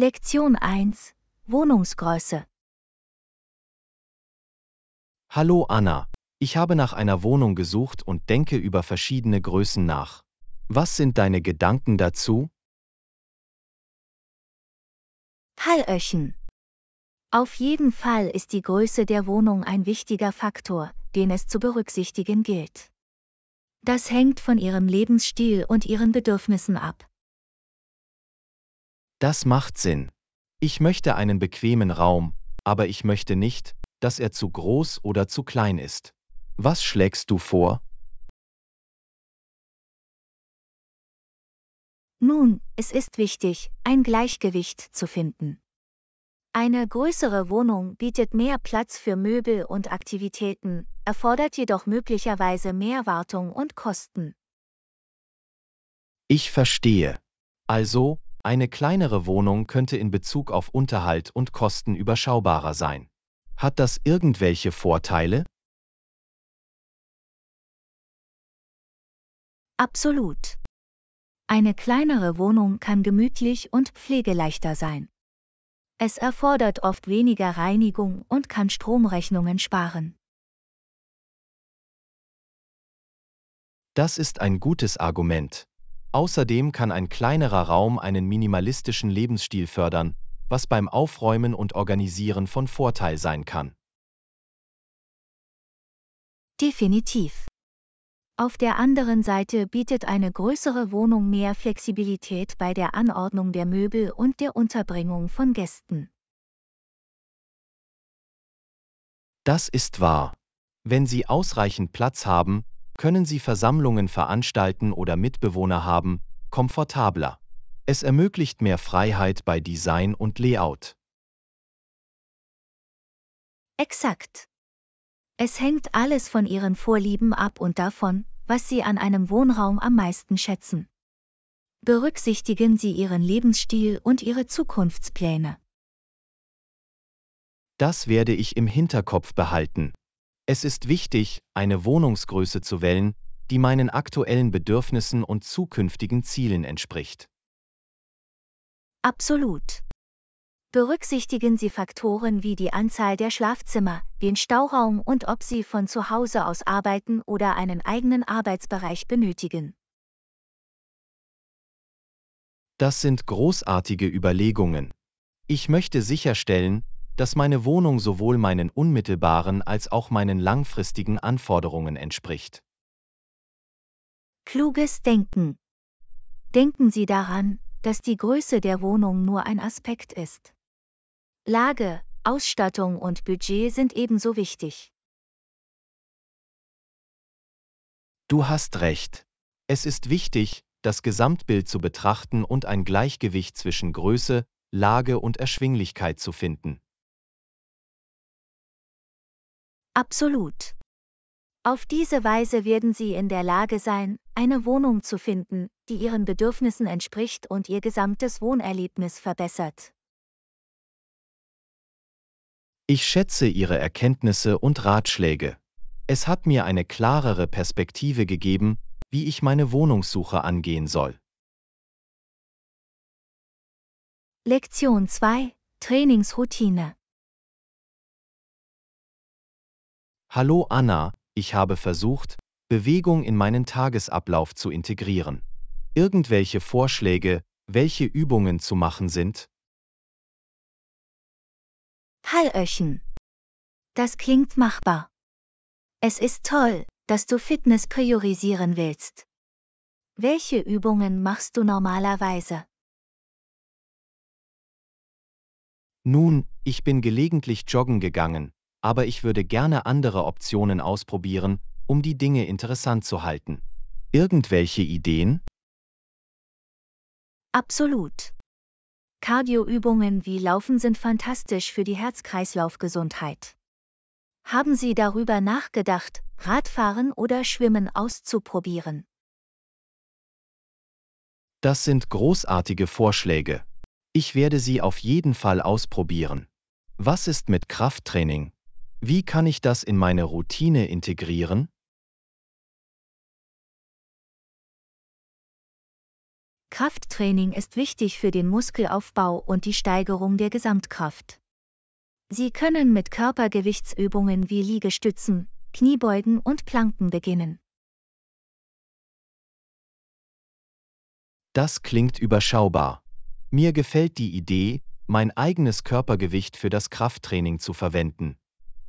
Lektion 1 Wohnungsgröße Hallo Anna, ich habe nach einer Wohnung gesucht und denke über verschiedene Größen nach. Was sind deine Gedanken dazu? Hallöchen. Auf jeden Fall ist die Größe der Wohnung ein wichtiger Faktor, den es zu berücksichtigen gilt. Das hängt von ihrem Lebensstil und ihren Bedürfnissen ab. Das macht Sinn. Ich möchte einen bequemen Raum, aber ich möchte nicht, dass er zu groß oder zu klein ist. Was schlägst du vor? Nun, es ist wichtig, ein Gleichgewicht zu finden. Eine größere Wohnung bietet mehr Platz für Möbel und Aktivitäten, erfordert jedoch möglicherweise mehr Wartung und Kosten. Ich verstehe. Also, eine kleinere Wohnung könnte in Bezug auf Unterhalt und Kosten überschaubarer sein. Hat das irgendwelche Vorteile? Absolut. Eine kleinere Wohnung kann gemütlich und pflegeleichter sein. Es erfordert oft weniger Reinigung und kann Stromrechnungen sparen. Das ist ein gutes Argument. Außerdem kann ein kleinerer Raum einen minimalistischen Lebensstil fördern, was beim Aufräumen und Organisieren von Vorteil sein kann. Definitiv. Auf der anderen Seite bietet eine größere Wohnung mehr Flexibilität bei der Anordnung der Möbel und der Unterbringung von Gästen. Das ist wahr. Wenn Sie ausreichend Platz haben, können sie Versammlungen veranstalten oder Mitbewohner haben, komfortabler. Es ermöglicht mehr Freiheit bei Design und Layout. Exakt. Es hängt alles von ihren Vorlieben ab und davon, was sie an einem Wohnraum am meisten schätzen. Berücksichtigen Sie Ihren Lebensstil und Ihre Zukunftspläne. Das werde ich im Hinterkopf behalten. Es ist wichtig, eine Wohnungsgröße zu wählen, die meinen aktuellen Bedürfnissen und zukünftigen Zielen entspricht. Absolut. Berücksichtigen Sie Faktoren wie die Anzahl der Schlafzimmer, den Stauraum und ob Sie von zu Hause aus arbeiten oder einen eigenen Arbeitsbereich benötigen. Das sind großartige Überlegungen. Ich möchte sicherstellen, dass meine Wohnung sowohl meinen unmittelbaren als auch meinen langfristigen Anforderungen entspricht. Kluges Denken. Denken Sie daran, dass die Größe der Wohnung nur ein Aspekt ist. Lage, Ausstattung und Budget sind ebenso wichtig. Du hast recht. Es ist wichtig, das Gesamtbild zu betrachten und ein Gleichgewicht zwischen Größe, Lage und Erschwinglichkeit zu finden. Absolut. Auf diese Weise werden Sie in der Lage sein, eine Wohnung zu finden, die Ihren Bedürfnissen entspricht und Ihr gesamtes Wohnerlebnis verbessert. Ich schätze Ihre Erkenntnisse und Ratschläge. Es hat mir eine klarere Perspektive gegeben, wie ich meine Wohnungssuche angehen soll. Lektion 2 Trainingsroutine Hallo Anna, ich habe versucht, Bewegung in meinen Tagesablauf zu integrieren. Irgendwelche Vorschläge, welche Übungen zu machen sind? Hallöchen. Das klingt machbar. Es ist toll, dass du Fitness priorisieren willst. Welche Übungen machst du normalerweise? Nun, ich bin gelegentlich joggen gegangen, aber ich würde gerne andere Optionen ausprobieren, um die Dinge interessant zu halten. Irgendwelche Ideen? Absolut. Kardioübungen wie Laufen sind fantastisch für die Herz-Kreislauf-Gesundheit. Haben Sie darüber nachgedacht, Radfahren oder Schwimmen auszuprobieren? Das sind großartige Vorschläge. Ich werde sie auf jeden Fall ausprobieren. Was ist mit Krafttraining? Wie kann ich das in meine Routine integrieren? Krafttraining ist wichtig für den Muskelaufbau und die Steigerung der Gesamtkraft. Sie können mit Körpergewichtsübungen wie Liegestützen, Kniebeugen und Planken beginnen. Das klingt überschaubar. Mir gefällt die Idee, mein eigenes Körpergewicht für das Krafttraining zu verwenden.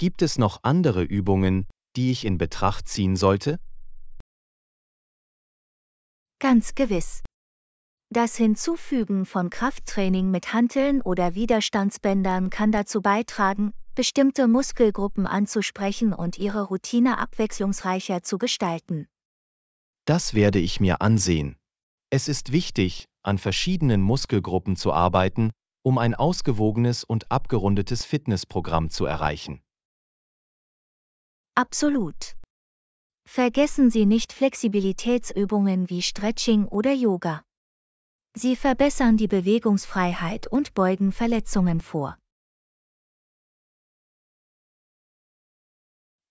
Gibt es noch andere Übungen, die ich in Betracht ziehen sollte? Ganz gewiss. Das Hinzufügen von Krafttraining mit Hanteln oder Widerstandsbändern kann dazu beitragen, bestimmte Muskelgruppen anzusprechen und ihre Routine abwechslungsreicher zu gestalten. Das werde ich mir ansehen. Es ist wichtig, an verschiedenen Muskelgruppen zu arbeiten, um ein ausgewogenes und abgerundetes Fitnessprogramm zu erreichen. Absolut. Vergessen Sie nicht Flexibilitätsübungen wie Stretching oder Yoga. Sie verbessern die Bewegungsfreiheit und beugen Verletzungen vor.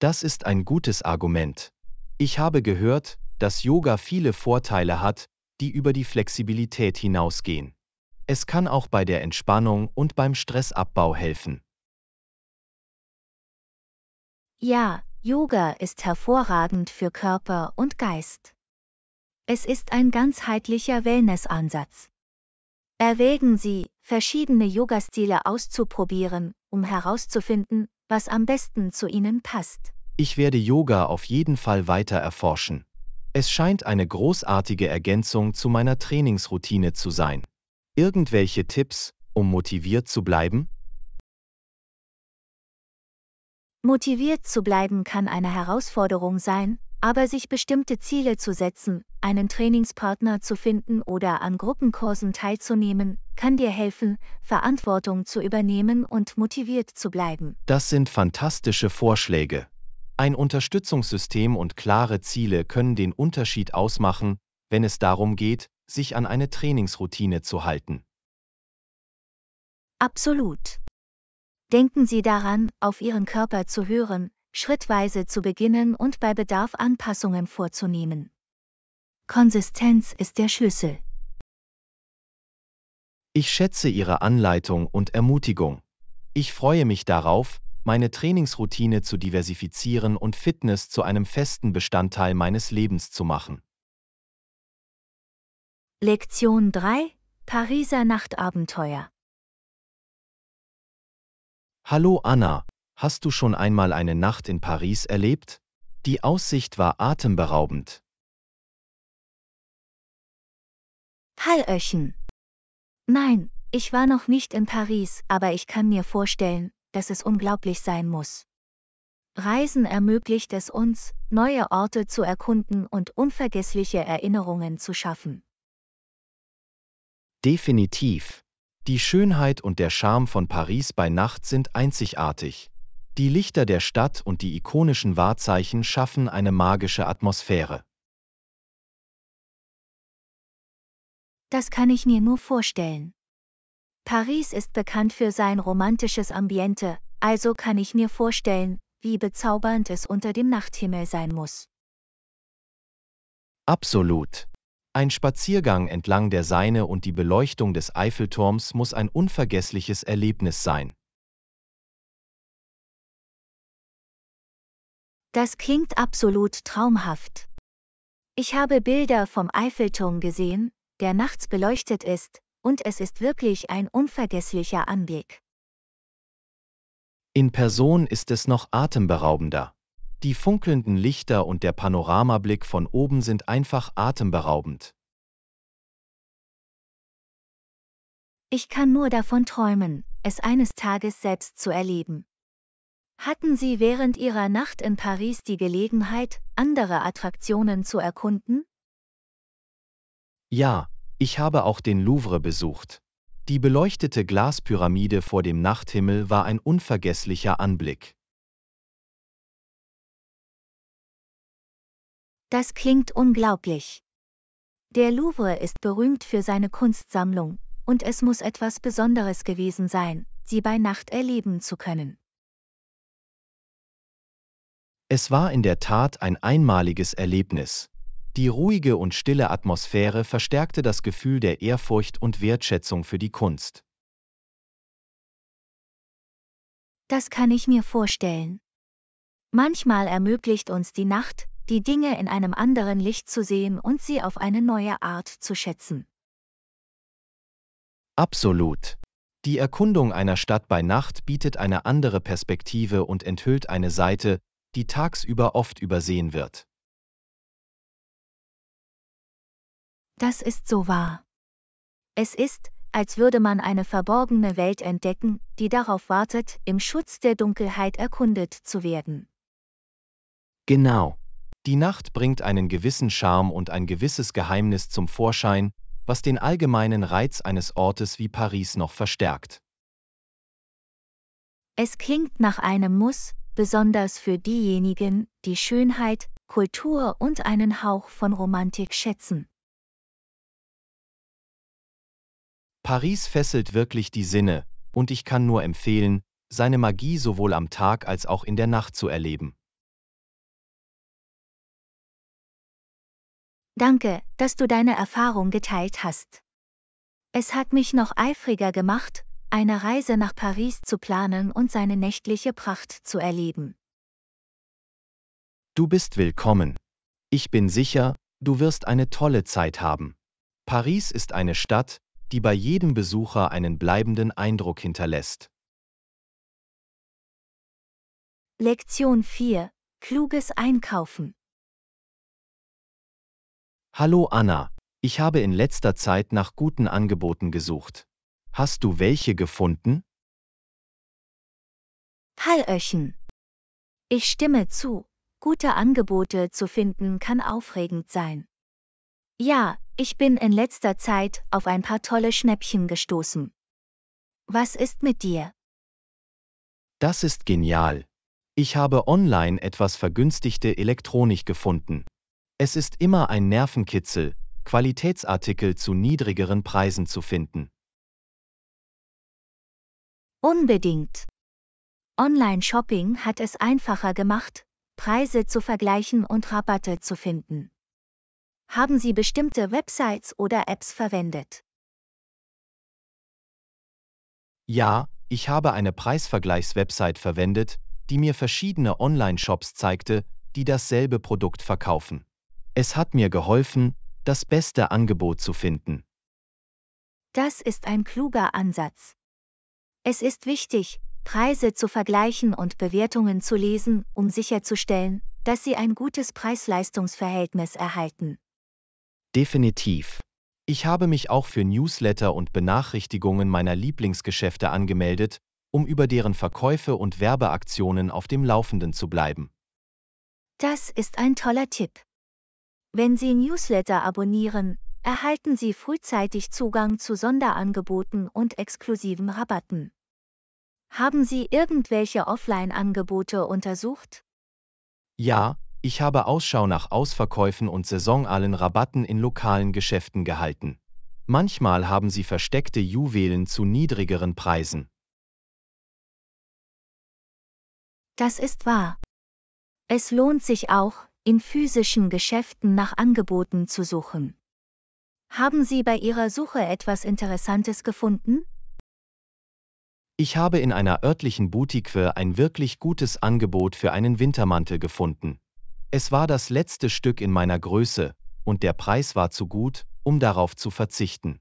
Das ist ein gutes Argument. Ich habe gehört, dass Yoga viele Vorteile hat, die über die Flexibilität hinausgehen. Es kann auch bei der Entspannung und beim Stressabbau helfen. Ja, Yoga ist hervorragend für Körper und Geist. Es ist ein ganzheitlicher Wellness-Ansatz. Erwägen Sie, verschiedene Yoga-Stile auszuprobieren, um herauszufinden, was am besten zu Ihnen passt. Ich werde Yoga auf jeden Fall weiter erforschen. Es scheint eine großartige Ergänzung zu meiner Trainingsroutine zu sein. Irgendwelche Tipps, um motiviert zu bleiben? Motiviert zu bleiben kann eine Herausforderung sein, aber sich bestimmte Ziele zu setzen, einen Trainingspartner zu finden oder an Gruppenkursen teilzunehmen, kann dir helfen, Verantwortung zu übernehmen und motiviert zu bleiben. Das sind fantastische Vorschläge. Ein Unterstützungssystem und klare Ziele können den Unterschied ausmachen, wenn es darum geht, sich an eine Trainingsroutine zu halten. Absolut. Denken Sie daran, auf Ihren Körper zu hören, schrittweise zu beginnen und bei Bedarf Anpassungen vorzunehmen. Konsistenz ist der Schlüssel. Ich schätze Ihre Anleitung und Ermutigung. Ich freue mich darauf, meine Trainingsroutine zu diversifizieren und Fitness zu einem festen Bestandteil meines Lebens zu machen. Lektion 3 Pariser Nachtabenteuer Hallo Anna, hast du schon einmal eine Nacht in Paris erlebt? Die Aussicht war atemberaubend. Hallöchen. Nein, ich war noch nicht in Paris, aber ich kann mir vorstellen, dass es unglaublich sein muss. Reisen ermöglicht es uns, neue Orte zu erkunden und unvergessliche Erinnerungen zu schaffen. Definitiv. Die Schönheit und der Charme von Paris bei Nacht sind einzigartig. Die Lichter der Stadt und die ikonischen Wahrzeichen schaffen eine magische Atmosphäre. Das kann ich mir nur vorstellen. Paris ist bekannt für sein romantisches Ambiente, also kann ich mir vorstellen, wie bezaubernd es unter dem Nachthimmel sein muss. Absolut. Ein Spaziergang entlang der Seine und die Beleuchtung des Eiffelturms muss ein unvergessliches Erlebnis sein. Das klingt absolut traumhaft. Ich habe Bilder vom Eiffelturm gesehen, der nachts beleuchtet ist, und es ist wirklich ein unvergesslicher Anblick. In Person ist es noch atemberaubender. Die funkelnden Lichter und der Panoramablick von oben sind einfach atemberaubend. Ich kann nur davon träumen, es eines Tages selbst zu erleben. Hatten Sie während Ihrer Nacht in Paris die Gelegenheit, andere Attraktionen zu erkunden? Ja, ich habe auch den Louvre besucht. Die beleuchtete Glaspyramide vor dem Nachthimmel war ein unvergesslicher Anblick. Das klingt unglaublich. Der Louvre ist berühmt für seine Kunstsammlung, und es muss etwas Besonderes gewesen sein, sie bei Nacht erleben zu können. Es war in der Tat ein einmaliges Erlebnis. Die ruhige und stille Atmosphäre verstärkte das Gefühl der Ehrfurcht und Wertschätzung für die Kunst. Das kann ich mir vorstellen. Manchmal ermöglicht uns die Nacht, die Dinge in einem anderen Licht zu sehen und sie auf eine neue Art zu schätzen. Absolut. Die Erkundung einer Stadt bei Nacht bietet eine andere Perspektive und enthüllt eine Seite, die tagsüber oft übersehen wird. Das ist so wahr. Es ist, als würde man eine verborgene Welt entdecken, die darauf wartet, im Schutz der Dunkelheit erkundet zu werden. Genau. Die Nacht bringt einen gewissen Charme und ein gewisses Geheimnis zum Vorschein, was den allgemeinen Reiz eines Ortes wie Paris noch verstärkt. Es klingt nach einem Muss, besonders für diejenigen, die Schönheit, Kultur und einen Hauch von Romantik schätzen. Paris fesselt wirklich die Sinne, und ich kann nur empfehlen, seine Magie sowohl am Tag als auch in der Nacht zu erleben. Danke, dass du deine Erfahrung geteilt hast. Es hat mich noch eifriger gemacht, eine Reise nach Paris zu planen und seine nächtliche Pracht zu erleben. Du bist willkommen. Ich bin sicher, du wirst eine tolle Zeit haben. Paris ist eine Stadt, die bei jedem Besucher einen bleibenden Eindruck hinterlässt. Lektion 4. Kluges Einkaufen. Hallo Anna, ich habe in letzter Zeit nach guten Angeboten gesucht. Hast du welche gefunden? Hallöchen. Ich stimme zu, gute Angebote zu finden kann aufregend sein. Ja, ich bin in letzter Zeit auf ein paar tolle Schnäppchen gestoßen. Was ist mit dir? Das ist genial. Ich habe online etwas vergünstigte Elektronik gefunden. Es ist immer ein Nervenkitzel, Qualitätsartikel zu niedrigeren Preisen zu finden. Unbedingt. Online-Shopping hat es einfacher gemacht, Preise zu vergleichen und Rabatte zu finden. Haben Sie bestimmte Websites oder Apps verwendet? Ja, ich habe eine Preisvergleichs-Website verwendet, die mir verschiedene Online-Shops zeigte, die dasselbe Produkt verkaufen. Es hat mir geholfen, das beste Angebot zu finden. Das ist ein kluger Ansatz. Es ist wichtig, Preise zu vergleichen und Bewertungen zu lesen, um sicherzustellen, dass Sie ein gutes Preis-Leistungs-Verhältnis erhalten. Definitiv. Ich habe mich auch für Newsletter und Benachrichtigungen meiner Lieblingsgeschäfte angemeldet, um über deren Verkäufe und Werbeaktionen auf dem Laufenden zu bleiben. Das ist ein toller Tipp. Wenn Sie Newsletter abonnieren, erhalten Sie frühzeitig Zugang zu Sonderangeboten und exklusiven Rabatten. Haben Sie irgendwelche Offline-Angebote untersucht? Ja, ich habe Ausschau nach Ausverkäufen und saisonalen Rabatten in lokalen Geschäften gehalten. Manchmal haben sie versteckte Juwelen zu niedrigeren Preisen. Das ist wahr. Es lohnt sich auch, in physischen Geschäften nach Angeboten zu suchen. Haben Sie bei Ihrer Suche etwas Interessantes gefunden? Ich habe in einer örtlichen Boutique ein wirklich gutes Angebot für einen Wintermantel gefunden. Es war das letzte Stück in meiner Größe, und der Preis war zu gut, um darauf zu verzichten.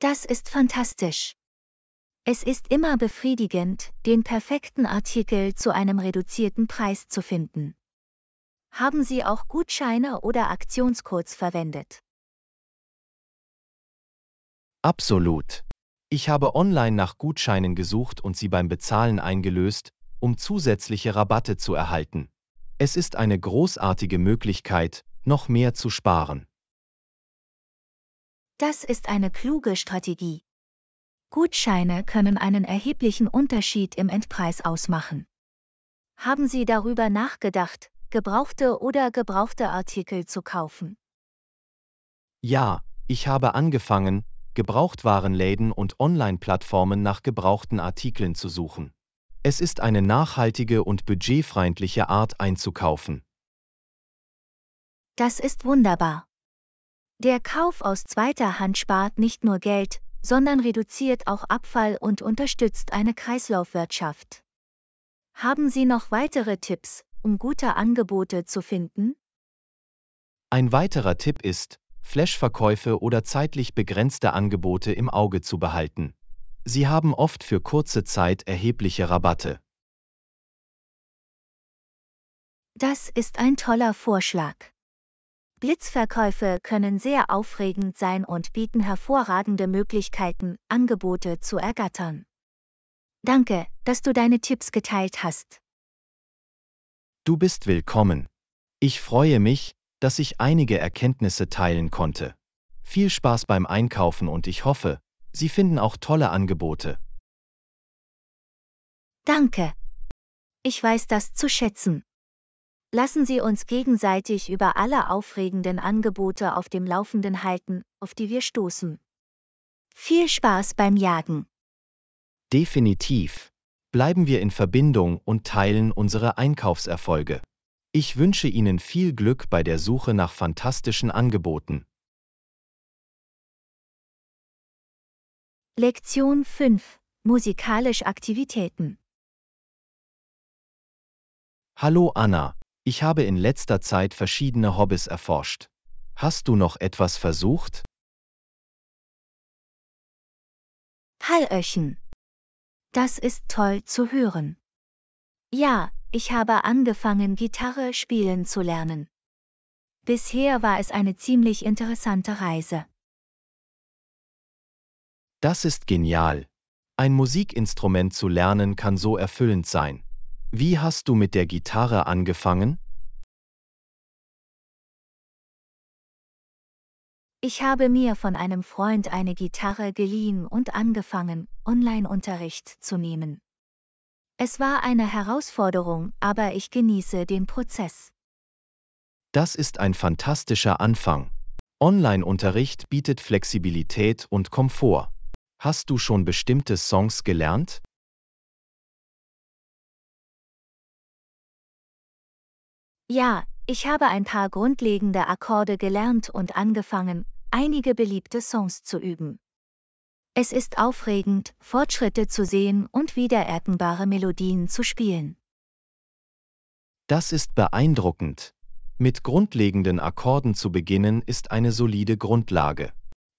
Das ist fantastisch. Es ist immer befriedigend, den perfekten Artikel zu einem reduzierten Preis zu finden haben Sie auch Gutscheine oder Aktionscodes verwendet? Absolut. Ich habe online nach Gutscheinen gesucht und sie beim Bezahlen eingelöst, um zusätzliche Rabatte zu erhalten. Es ist eine großartige Möglichkeit, noch mehr zu sparen. Das ist eine kluge Strategie. Gutscheine können einen erheblichen Unterschied im Endpreis ausmachen. Haben Sie darüber nachgedacht, gebrauchte oder gebrauchte Artikel zu kaufen? Ja, ich habe angefangen, Gebrauchtwarenläden und Online-Plattformen nach gebrauchten Artikeln zu suchen. Es ist eine nachhaltige und budgetfreundliche Art einzukaufen. Das ist wunderbar. Der Kauf aus zweiter Hand spart nicht nur Geld, sondern reduziert auch Abfall und unterstützt eine Kreislaufwirtschaft. Haben Sie noch weitere Tipps, um gute Angebote zu finden? Ein weiterer Tipp ist, Flash-Verkäufe oder zeitlich begrenzte Angebote im Auge zu behalten. Sie haben oft für kurze Zeit erhebliche Rabatte. Das ist ein toller Vorschlag. Blitzverkäufe können sehr aufregend sein und bieten hervorragende Möglichkeiten, Angebote zu ergattern. Danke, dass du deine Tipps geteilt hast. Du bist willkommen. Ich freue mich, dass ich einige Erkenntnisse teilen konnte. Viel Spaß beim Einkaufen und ich hoffe, Sie finden auch tolle Angebote. Danke. Ich weiß das zu schätzen. Lassen Sie uns gegenseitig über alle aufregenden Angebote auf dem Laufenden halten, auf die wir stoßen. Viel Spaß beim Jagen. Definitiv bleiben wir in Verbindung und teilen unsere Einkaufserfolge. Ich wünsche Ihnen viel Glück bei der Suche nach fantastischen Angeboten. Lektion 5 Musikalische Aktivitäten Hallo Anna, ich habe in letzter Zeit verschiedene Hobbys erforscht. Hast du noch etwas versucht? Hallöchen. Das ist toll zu hören. Ja, ich habe angefangen, Gitarre spielen zu lernen. Bisher war es eine ziemlich interessante Reise. Das ist genial. Ein Musikinstrument zu lernen kann so erfüllend sein. Wie hast du mit der Gitarre angefangen? Ich habe mir von einem Freund eine Gitarre geliehen und angefangen, Online-Unterricht zu nehmen. Es war eine Herausforderung, aber ich genieße den Prozess. Das ist ein fantastischer Anfang. Online-Unterricht bietet Flexibilität und Komfort. Hast du schon bestimmte Songs gelernt? Ja, ich habe ein paar grundlegende Akkorde gelernt und angefangen, einige beliebte Songs zu üben. Es ist aufregend, Fortschritte zu sehen und wiedererkennbare Melodien zu spielen. Das ist beeindruckend. Mit grundlegenden Akkorden zu beginnen ist eine solide Grundlage.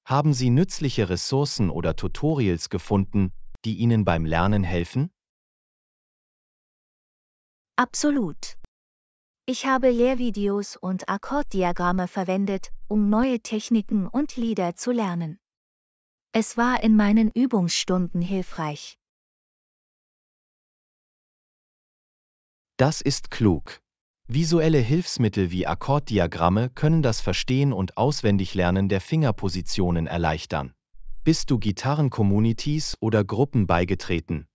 Haben Sie nützliche Ressourcen oder Tutorials gefunden, die Ihnen beim Lernen helfen? Absolut. Ich habe Lehrvideos und Akkorddiagramme verwendet, um neue Techniken und Lieder zu lernen. Es war in meinen Übungsstunden hilfreich. Das ist klug. Visuelle Hilfsmittel wie Akkorddiagramme können das Verstehen und Auswendiglernen der Fingerpositionen erleichtern. Bist du Gitarren-Communities oder Gruppen beigetreten?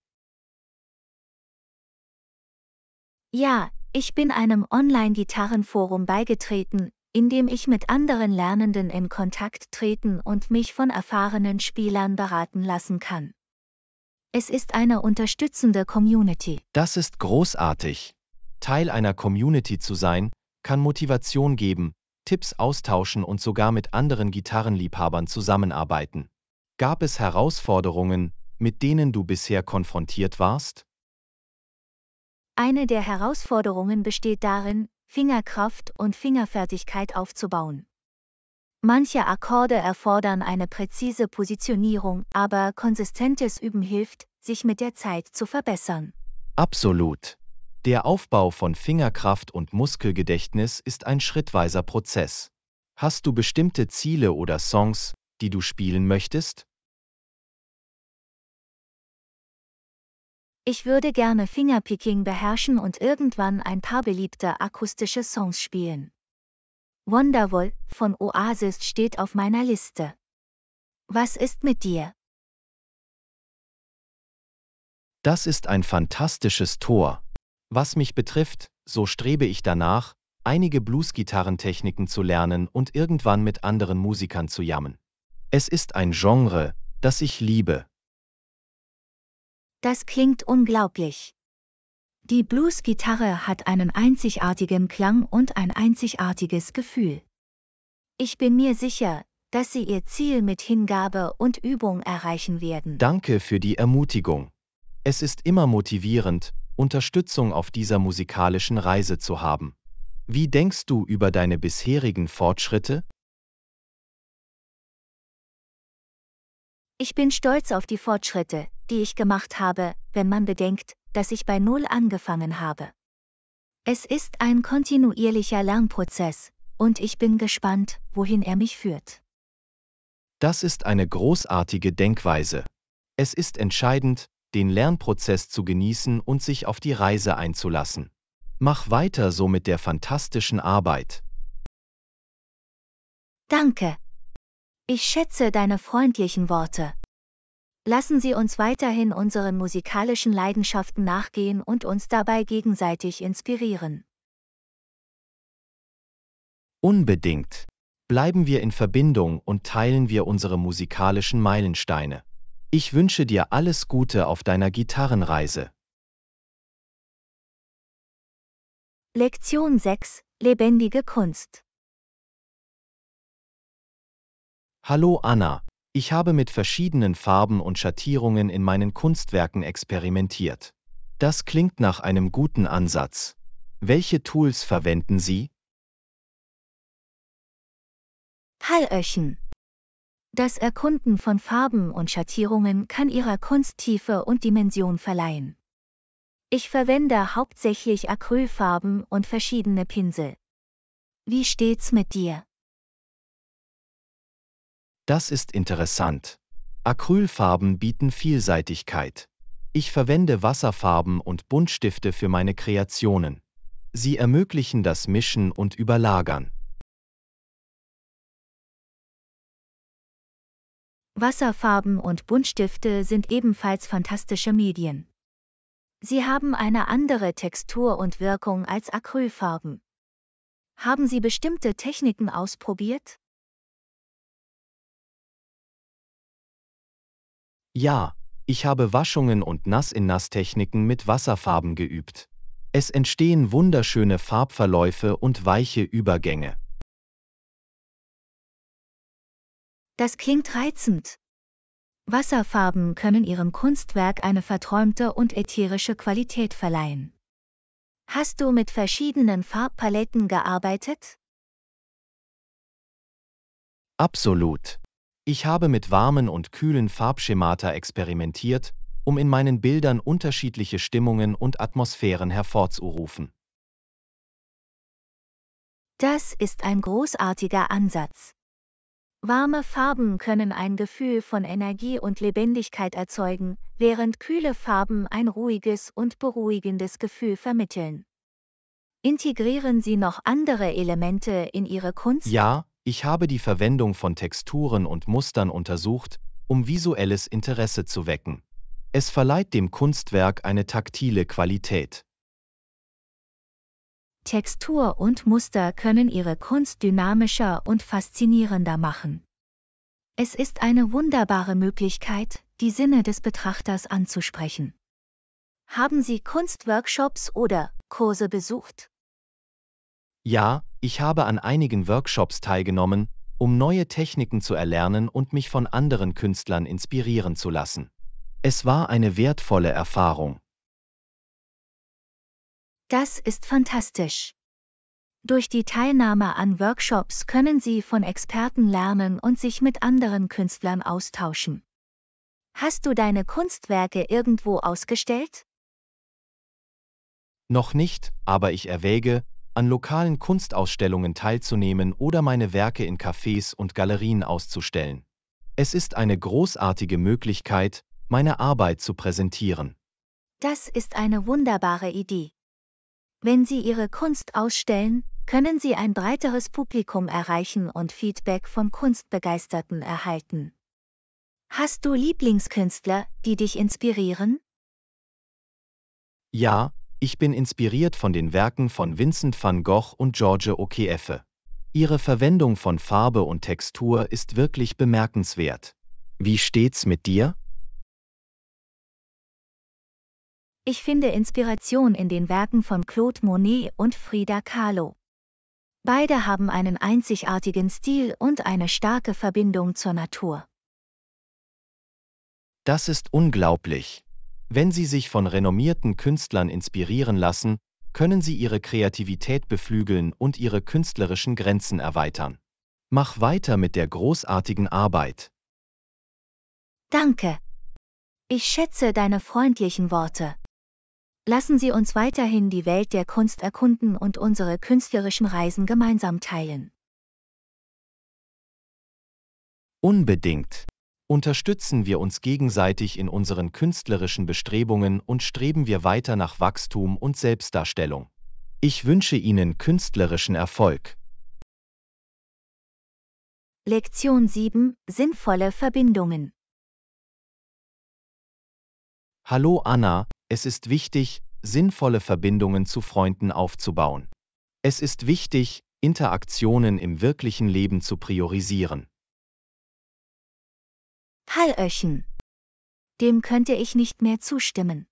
Ja, ich bin einem Online-Gitarrenforum beigetreten, in dem ich mit anderen Lernenden in Kontakt treten und mich von erfahrenen Spielern beraten lassen kann. Es ist eine unterstützende Community. Das ist großartig. Teil einer Community zu sein, kann Motivation geben, Tipps austauschen und sogar mit anderen Gitarrenliebhabern zusammenarbeiten. Gab es Herausforderungen, mit denen du bisher konfrontiert warst? Eine der Herausforderungen besteht darin, Fingerkraft und Fingerfertigkeit aufzubauen. Manche Akkorde erfordern eine präzise Positionierung, aber konsistentes Üben hilft, sich mit der Zeit zu verbessern. Absolut. Der Aufbau von Fingerkraft und Muskelgedächtnis ist ein schrittweiser Prozess. Hast du bestimmte Ziele oder Songs, die du spielen möchtest? Ich würde gerne Fingerpicking beherrschen und irgendwann ein paar beliebte akustische Songs spielen. Wonderwall von Oasis steht auf meiner Liste. Was ist mit dir? Das ist ein fantastisches Tor. Was mich betrifft, so strebe ich danach, einige Blues-Gitarrentechniken zu lernen und irgendwann mit anderen Musikern zu jammen. Es ist ein Genre, das ich liebe. Das klingt unglaublich. Die Blues-Gitarre hat einen einzigartigen Klang und ein einzigartiges Gefühl. Ich bin mir sicher, dass Sie Ihr Ziel mit Hingabe und Übung erreichen werden. Danke für die Ermutigung. Es ist immer motivierend, Unterstützung auf dieser musikalischen Reise zu haben. Wie denkst du über deine bisherigen Fortschritte? Ich bin stolz auf die Fortschritte, die ich gemacht habe, wenn man bedenkt, dass ich bei Null angefangen habe. Es ist ein kontinuierlicher Lernprozess, und ich bin gespannt, wohin er mich führt. Das ist eine großartige Denkweise. Es ist entscheidend, den Lernprozess zu genießen und sich auf die Reise einzulassen. Mach weiter so mit der fantastischen Arbeit. Danke. Ich schätze deine freundlichen Worte. Lassen Sie uns weiterhin unseren musikalischen Leidenschaften nachgehen und uns dabei gegenseitig inspirieren. Unbedingt. Bleiben wir in Verbindung und teilen wir unsere musikalischen Meilensteine. Ich wünsche dir alles Gute auf deiner Gitarrenreise. Lektion 6 Lebendige Kunst Hallo Anna, ich habe mit verschiedenen Farben und Schattierungen in meinen Kunstwerken experimentiert. Das klingt nach einem guten Ansatz. Welche Tools verwenden Sie? Hallöchen. Das Erkunden von Farben und Schattierungen kann ihrer Kunst Tiefe und Dimension verleihen. Ich verwende hauptsächlich Acrylfarben und verschiedene Pinsel. Wie steht's mit dir? Das ist interessant. Acrylfarben bieten Vielseitigkeit. Ich verwende Wasserfarben und Buntstifte für meine Kreationen. Sie ermöglichen das Mischen und Überlagern. Wasserfarben und Buntstifte sind ebenfalls fantastische Medien. Sie haben eine andere Textur und Wirkung als Acrylfarben. Haben Sie bestimmte Techniken ausprobiert? Ja, ich habe Waschungen und Nass-in-Nass-Techniken mit Wasserfarben geübt. Es entstehen wunderschöne Farbverläufe und weiche Übergänge. Das klingt reizend. Wasserfarben können ihrem Kunstwerk eine verträumte und ätherische Qualität verleihen. Hast du mit verschiedenen Farbpaletten gearbeitet? Absolut. Ich habe mit warmen und kühlen Farbschemata experimentiert, um in meinen Bildern unterschiedliche Stimmungen und Atmosphären hervorzurufen. Das ist ein großartiger Ansatz. Warme Farben können ein Gefühl von Energie und Lebendigkeit erzeugen, während kühle Farben ein ruhiges und beruhigendes Gefühl vermitteln. Integrieren Sie noch andere Elemente in Ihre Kunst? Ja, ich habe die Verwendung von Texturen und Mustern untersucht, um visuelles Interesse zu wecken. Es verleiht dem Kunstwerk eine taktile Qualität. Textur und Muster können ihre Kunst dynamischer und faszinierender machen. Es ist eine wunderbare Möglichkeit, die Sinne des Betrachters anzusprechen. Haben Sie Kunstworkshops oder Kurse besucht? Ja, ich habe an einigen Workshops teilgenommen, um neue Techniken zu erlernen und mich von anderen Künstlern inspirieren zu lassen. Es war eine wertvolle Erfahrung. Das ist fantastisch. Durch die Teilnahme an Workshops können Sie von Experten lernen und sich mit anderen Künstlern austauschen. Hast du deine Kunstwerke irgendwo ausgestellt? Noch nicht, aber ich erwäge, an lokalen Kunstausstellungen teilzunehmen oder meine Werke in Cafés und Galerien auszustellen. Es ist eine großartige Möglichkeit, meine Arbeit zu präsentieren. Das ist eine wunderbare Idee. Wenn Sie Ihre Kunst ausstellen, können Sie ein breiteres Publikum erreichen und Feedback von Kunstbegeisterten erhalten. Hast du Lieblingskünstler, die dich inspirieren? Ja, ich bin inspiriert von den Werken von Vincent van Gogh und George O'Keeffe. Ihre Verwendung von Farbe und Textur ist wirklich bemerkenswert. Wie steht's mit dir? Ich finde Inspiration in den Werken von Claude Monet und Frida Kahlo. Beide haben einen einzigartigen Stil und eine starke Verbindung zur Natur. Das ist unglaublich. Wenn Sie sich von renommierten Künstlern inspirieren lassen, können Sie Ihre Kreativität beflügeln und Ihre künstlerischen Grenzen erweitern. Mach weiter mit der großartigen Arbeit. Danke. Ich schätze deine freundlichen Worte. Lassen Sie uns weiterhin die Welt der Kunst erkunden und unsere künstlerischen Reisen gemeinsam teilen. Unbedingt unterstützen wir uns gegenseitig in unseren künstlerischen Bestrebungen und streben wir weiter nach Wachstum und Selbstdarstellung. Ich wünsche Ihnen künstlerischen Erfolg. Lektion 7 Sinnvolle Verbindungen Hallo Anna, es ist wichtig, sinnvolle Verbindungen zu Freunden aufzubauen. Es ist wichtig, Interaktionen im wirklichen Leben zu priorisieren. Hallöchen. Dem könnte ich nicht mehr zustimmen.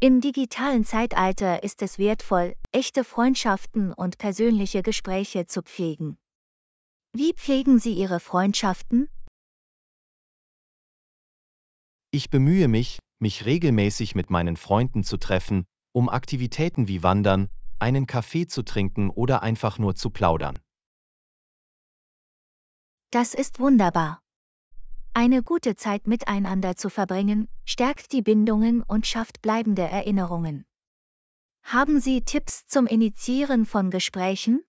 Im digitalen Zeitalter ist es wertvoll, echte Freundschaften und persönliche Gespräche zu pflegen. Wie pflegen Sie Ihre Freundschaften? Ich bemühe mich, mich regelmäßig mit meinen Freunden zu treffen, um Aktivitäten wie Wandern, einen Kaffee zu trinken oder einfach nur zu plaudern. Das ist wunderbar. Eine gute Zeit miteinander zu verbringen, stärkt die Bindungen und schafft bleibende Erinnerungen. Haben Sie Tipps zum Initiieren von Gesprächen?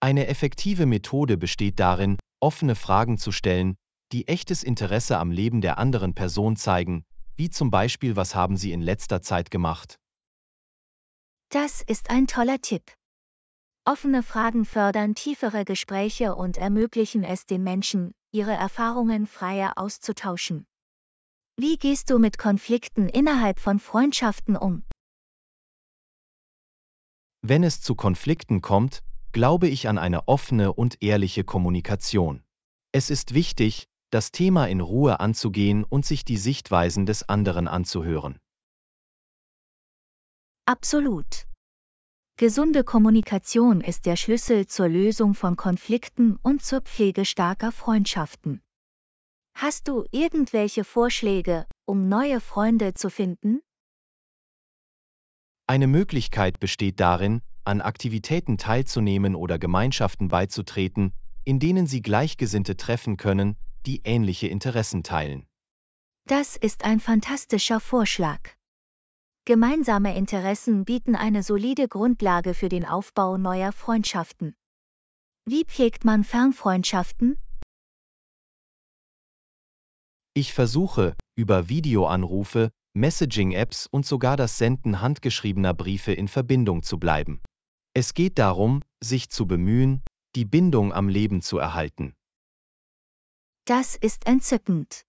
Eine effektive Methode besteht darin, offene Fragen zu stellen, die echtes Interesse am Leben der anderen Person zeigen, wie zum Beispiel was haben Sie in letzter Zeit gemacht? Das ist ein toller Tipp. Offene Fragen fördern tiefere Gespräche und ermöglichen es den Menschen, ihre Erfahrungen freier auszutauschen. Wie gehst du mit Konflikten innerhalb von Freundschaften um? Wenn es zu Konflikten kommt, glaube ich an eine offene und ehrliche Kommunikation. Es ist wichtig, das Thema in Ruhe anzugehen und sich die Sichtweisen des anderen anzuhören. Absolut. Gesunde Kommunikation ist der Schlüssel zur Lösung von Konflikten und zur Pflege starker Freundschaften. Hast du irgendwelche Vorschläge, um neue Freunde zu finden? Eine Möglichkeit besteht darin, an Aktivitäten teilzunehmen oder Gemeinschaften beizutreten, in denen sie Gleichgesinnte treffen können, die ähnliche Interessen teilen. Das ist ein fantastischer Vorschlag. Gemeinsame Interessen bieten eine solide Grundlage für den Aufbau neuer Freundschaften. Wie pflegt man Fernfreundschaften? Ich versuche, über Videoanrufe, Messaging-Apps und sogar das Senden handgeschriebener Briefe in Verbindung zu bleiben. Es geht darum, sich zu bemühen, die Bindung am Leben zu erhalten. Das ist entzückend.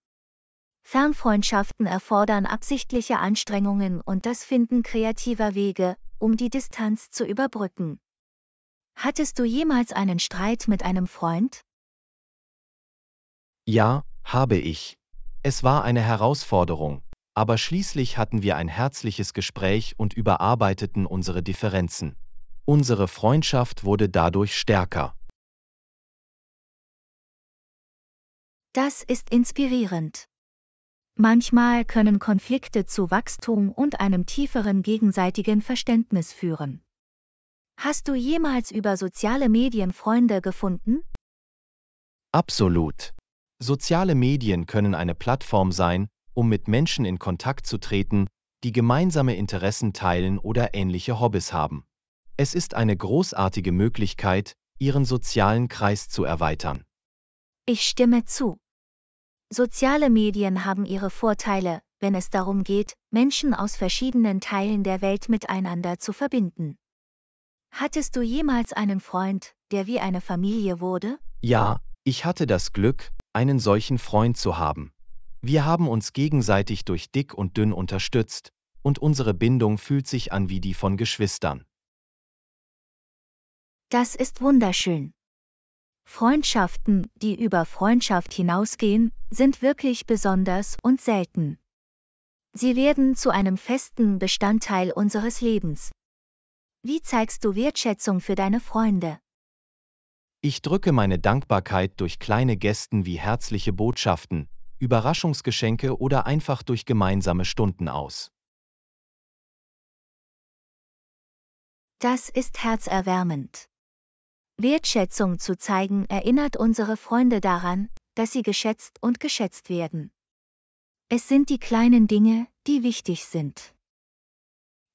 Fernfreundschaften erfordern absichtliche Anstrengungen und das Finden kreativer Wege, um die Distanz zu überbrücken. Hattest du jemals einen Streit mit einem Freund? Ja, habe ich. Es war eine Herausforderung, aber schließlich hatten wir ein herzliches Gespräch und überarbeiteten unsere Differenzen. Unsere Freundschaft wurde dadurch stärker. Das ist inspirierend. Manchmal können Konflikte zu Wachstum und einem tieferen gegenseitigen Verständnis führen. Hast du jemals über soziale Medien Freunde gefunden? Absolut. Soziale Medien können eine Plattform sein, um mit Menschen in Kontakt zu treten, die gemeinsame Interessen teilen oder ähnliche Hobbys haben. Es ist eine großartige Möglichkeit, ihren sozialen Kreis zu erweitern. Ich stimme zu. Soziale Medien haben ihre Vorteile, wenn es darum geht, Menschen aus verschiedenen Teilen der Welt miteinander zu verbinden. Hattest du jemals einen Freund, der wie eine Familie wurde? Ja, ich hatte das Glück, einen solchen Freund zu haben. Wir haben uns gegenseitig durch dick und dünn unterstützt, und unsere Bindung fühlt sich an wie die von Geschwistern. Das ist wunderschön. Freundschaften, die über Freundschaft hinausgehen, sind wirklich besonders und selten. Sie werden zu einem festen Bestandteil unseres Lebens. Wie zeigst du Wertschätzung für deine Freunde? Ich drücke meine Dankbarkeit durch kleine Gesten wie herzliche Botschaften, Überraschungsgeschenke oder einfach durch gemeinsame Stunden aus. Das ist herzerwärmend. Wertschätzung zu zeigen erinnert unsere Freunde daran, dass sie geschätzt und geschätzt werden. Es sind die kleinen Dinge, die wichtig sind.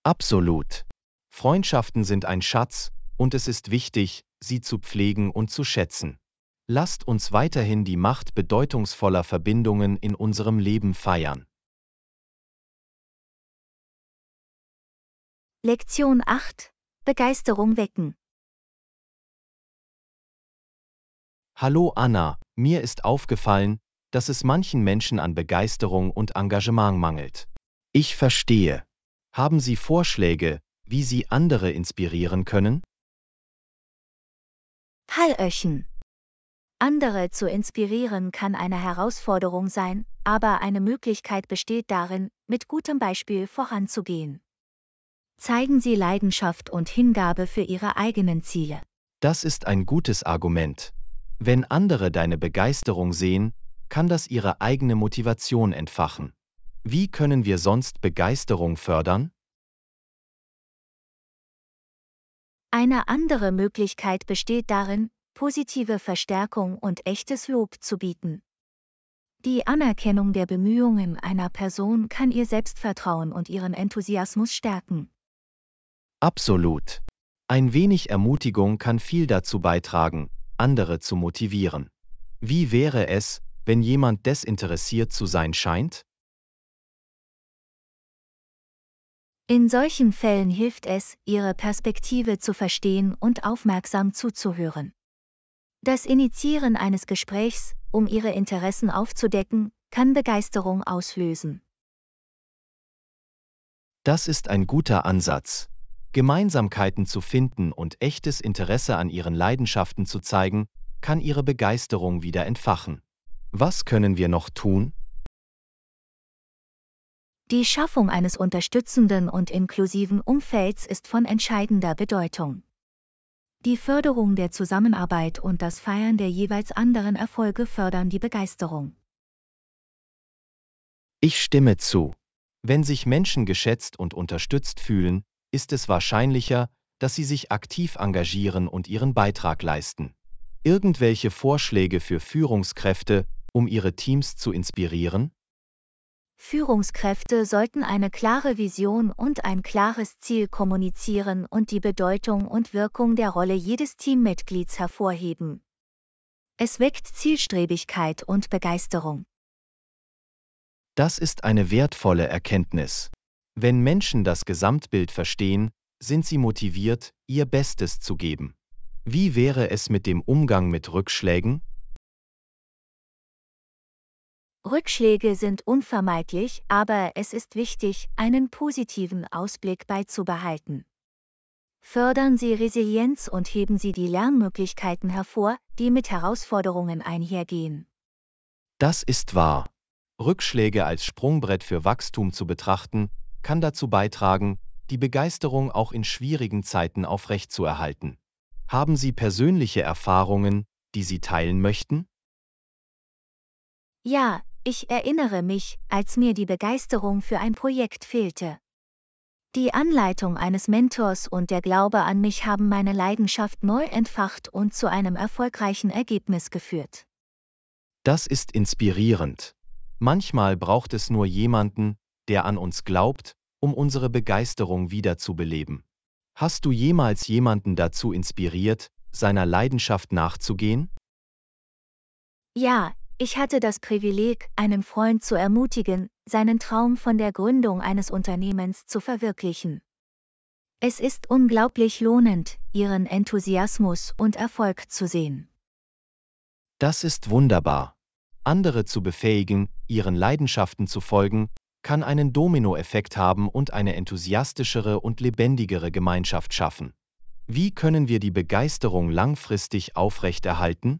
Absolut. Freundschaften sind ein Schatz, und es ist wichtig, sie zu pflegen und zu schätzen. Lasst uns weiterhin die Macht bedeutungsvoller Verbindungen in unserem Leben feiern. Lektion 8. Begeisterung wecken. Hallo Anna, mir ist aufgefallen, dass es manchen Menschen an Begeisterung und Engagement mangelt. Ich verstehe. Haben Sie Vorschläge, wie Sie andere inspirieren können? Hallöchen. Andere zu inspirieren kann eine Herausforderung sein, aber eine Möglichkeit besteht darin, mit gutem Beispiel voranzugehen. Zeigen Sie Leidenschaft und Hingabe für Ihre eigenen Ziele. Das ist ein gutes Argument. Wenn andere deine Begeisterung sehen, kann das ihre eigene Motivation entfachen. Wie können wir sonst Begeisterung fördern? Eine andere Möglichkeit besteht darin, positive Verstärkung und echtes Lob zu bieten. Die Anerkennung der Bemühungen einer Person kann ihr Selbstvertrauen und ihren Enthusiasmus stärken. Absolut. Ein wenig Ermutigung kann viel dazu beitragen, andere zu motivieren. Wie wäre es, wenn jemand desinteressiert zu sein scheint? In solchen Fällen hilft es, ihre Perspektive zu verstehen und aufmerksam zuzuhören. Das Initiieren eines Gesprächs, um ihre Interessen aufzudecken, kann Begeisterung auslösen. Das ist ein guter Ansatz. Gemeinsamkeiten zu finden und echtes Interesse an ihren Leidenschaften zu zeigen, kann ihre Begeisterung wieder entfachen. Was können wir noch tun? Die Schaffung eines unterstützenden und inklusiven Umfelds ist von entscheidender Bedeutung. Die Förderung der Zusammenarbeit und das Feiern der jeweils anderen Erfolge fördern die Begeisterung. Ich stimme zu. Wenn sich Menschen geschätzt und unterstützt fühlen, ist es wahrscheinlicher, dass sie sich aktiv engagieren und ihren Beitrag leisten. Irgendwelche Vorschläge für Führungskräfte, um ihre Teams zu inspirieren? Führungskräfte sollten eine klare Vision und ein klares Ziel kommunizieren und die Bedeutung und Wirkung der Rolle jedes Teammitglieds hervorheben. Es weckt Zielstrebigkeit und Begeisterung. Das ist eine wertvolle Erkenntnis. Wenn Menschen das Gesamtbild verstehen, sind sie motiviert, ihr Bestes zu geben. Wie wäre es mit dem Umgang mit Rückschlägen? Rückschläge sind unvermeidlich, aber es ist wichtig, einen positiven Ausblick beizubehalten. Fördern Sie Resilienz und heben Sie die Lernmöglichkeiten hervor, die mit Herausforderungen einhergehen. Das ist wahr. Rückschläge als Sprungbrett für Wachstum zu betrachten, kann dazu beitragen, die Begeisterung auch in schwierigen Zeiten aufrechtzuerhalten. Haben Sie persönliche Erfahrungen, die Sie teilen möchten? Ja, ich erinnere mich, als mir die Begeisterung für ein Projekt fehlte. Die Anleitung eines Mentors und der Glaube an mich haben meine Leidenschaft neu entfacht und zu einem erfolgreichen Ergebnis geführt. Das ist inspirierend. Manchmal braucht es nur jemanden, der an uns glaubt um unsere Begeisterung wiederzubeleben. Hast du jemals jemanden dazu inspiriert, seiner Leidenschaft nachzugehen? Ja, ich hatte das Privileg, einen Freund zu ermutigen, seinen Traum von der Gründung eines Unternehmens zu verwirklichen. Es ist unglaublich lohnend, ihren Enthusiasmus und Erfolg zu sehen. Das ist wunderbar. Andere zu befähigen, ihren Leidenschaften zu folgen, kann einen Dominoeffekt haben und eine enthusiastischere und lebendigere Gemeinschaft schaffen. Wie können wir die Begeisterung langfristig aufrechterhalten?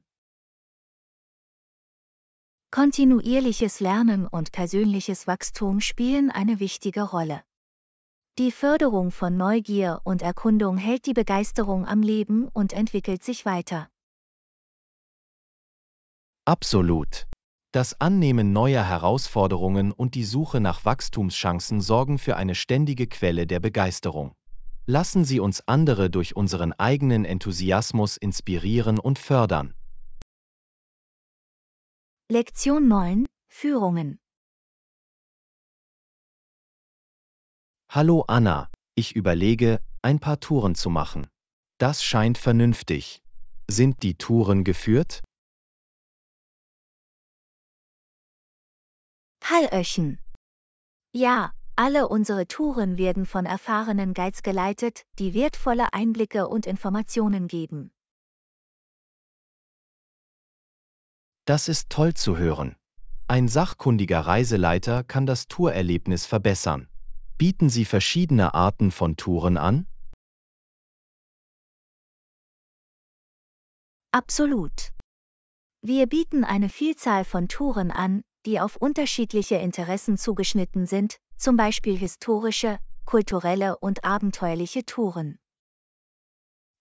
Kontinuierliches Lernen und persönliches Wachstum spielen eine wichtige Rolle. Die Förderung von Neugier und Erkundung hält die Begeisterung am Leben und entwickelt sich weiter. Absolut. Das Annehmen neuer Herausforderungen und die Suche nach Wachstumschancen sorgen für eine ständige Quelle der Begeisterung. Lassen Sie uns andere durch unseren eigenen Enthusiasmus inspirieren und fördern. Lektion 9 Führungen Hallo Anna, ich überlege, ein paar Touren zu machen. Das scheint vernünftig. Sind die Touren geführt? Hallöchen. Ja, alle unsere Touren werden von erfahrenen Guides geleitet, die wertvolle Einblicke und Informationen geben. Das ist toll zu hören. Ein sachkundiger Reiseleiter kann das Tourerlebnis verbessern. Bieten Sie verschiedene Arten von Touren an? Absolut. Wir bieten eine Vielzahl von Touren an, die auf unterschiedliche Interessen zugeschnitten sind, zum Beispiel historische, kulturelle und abenteuerliche Touren.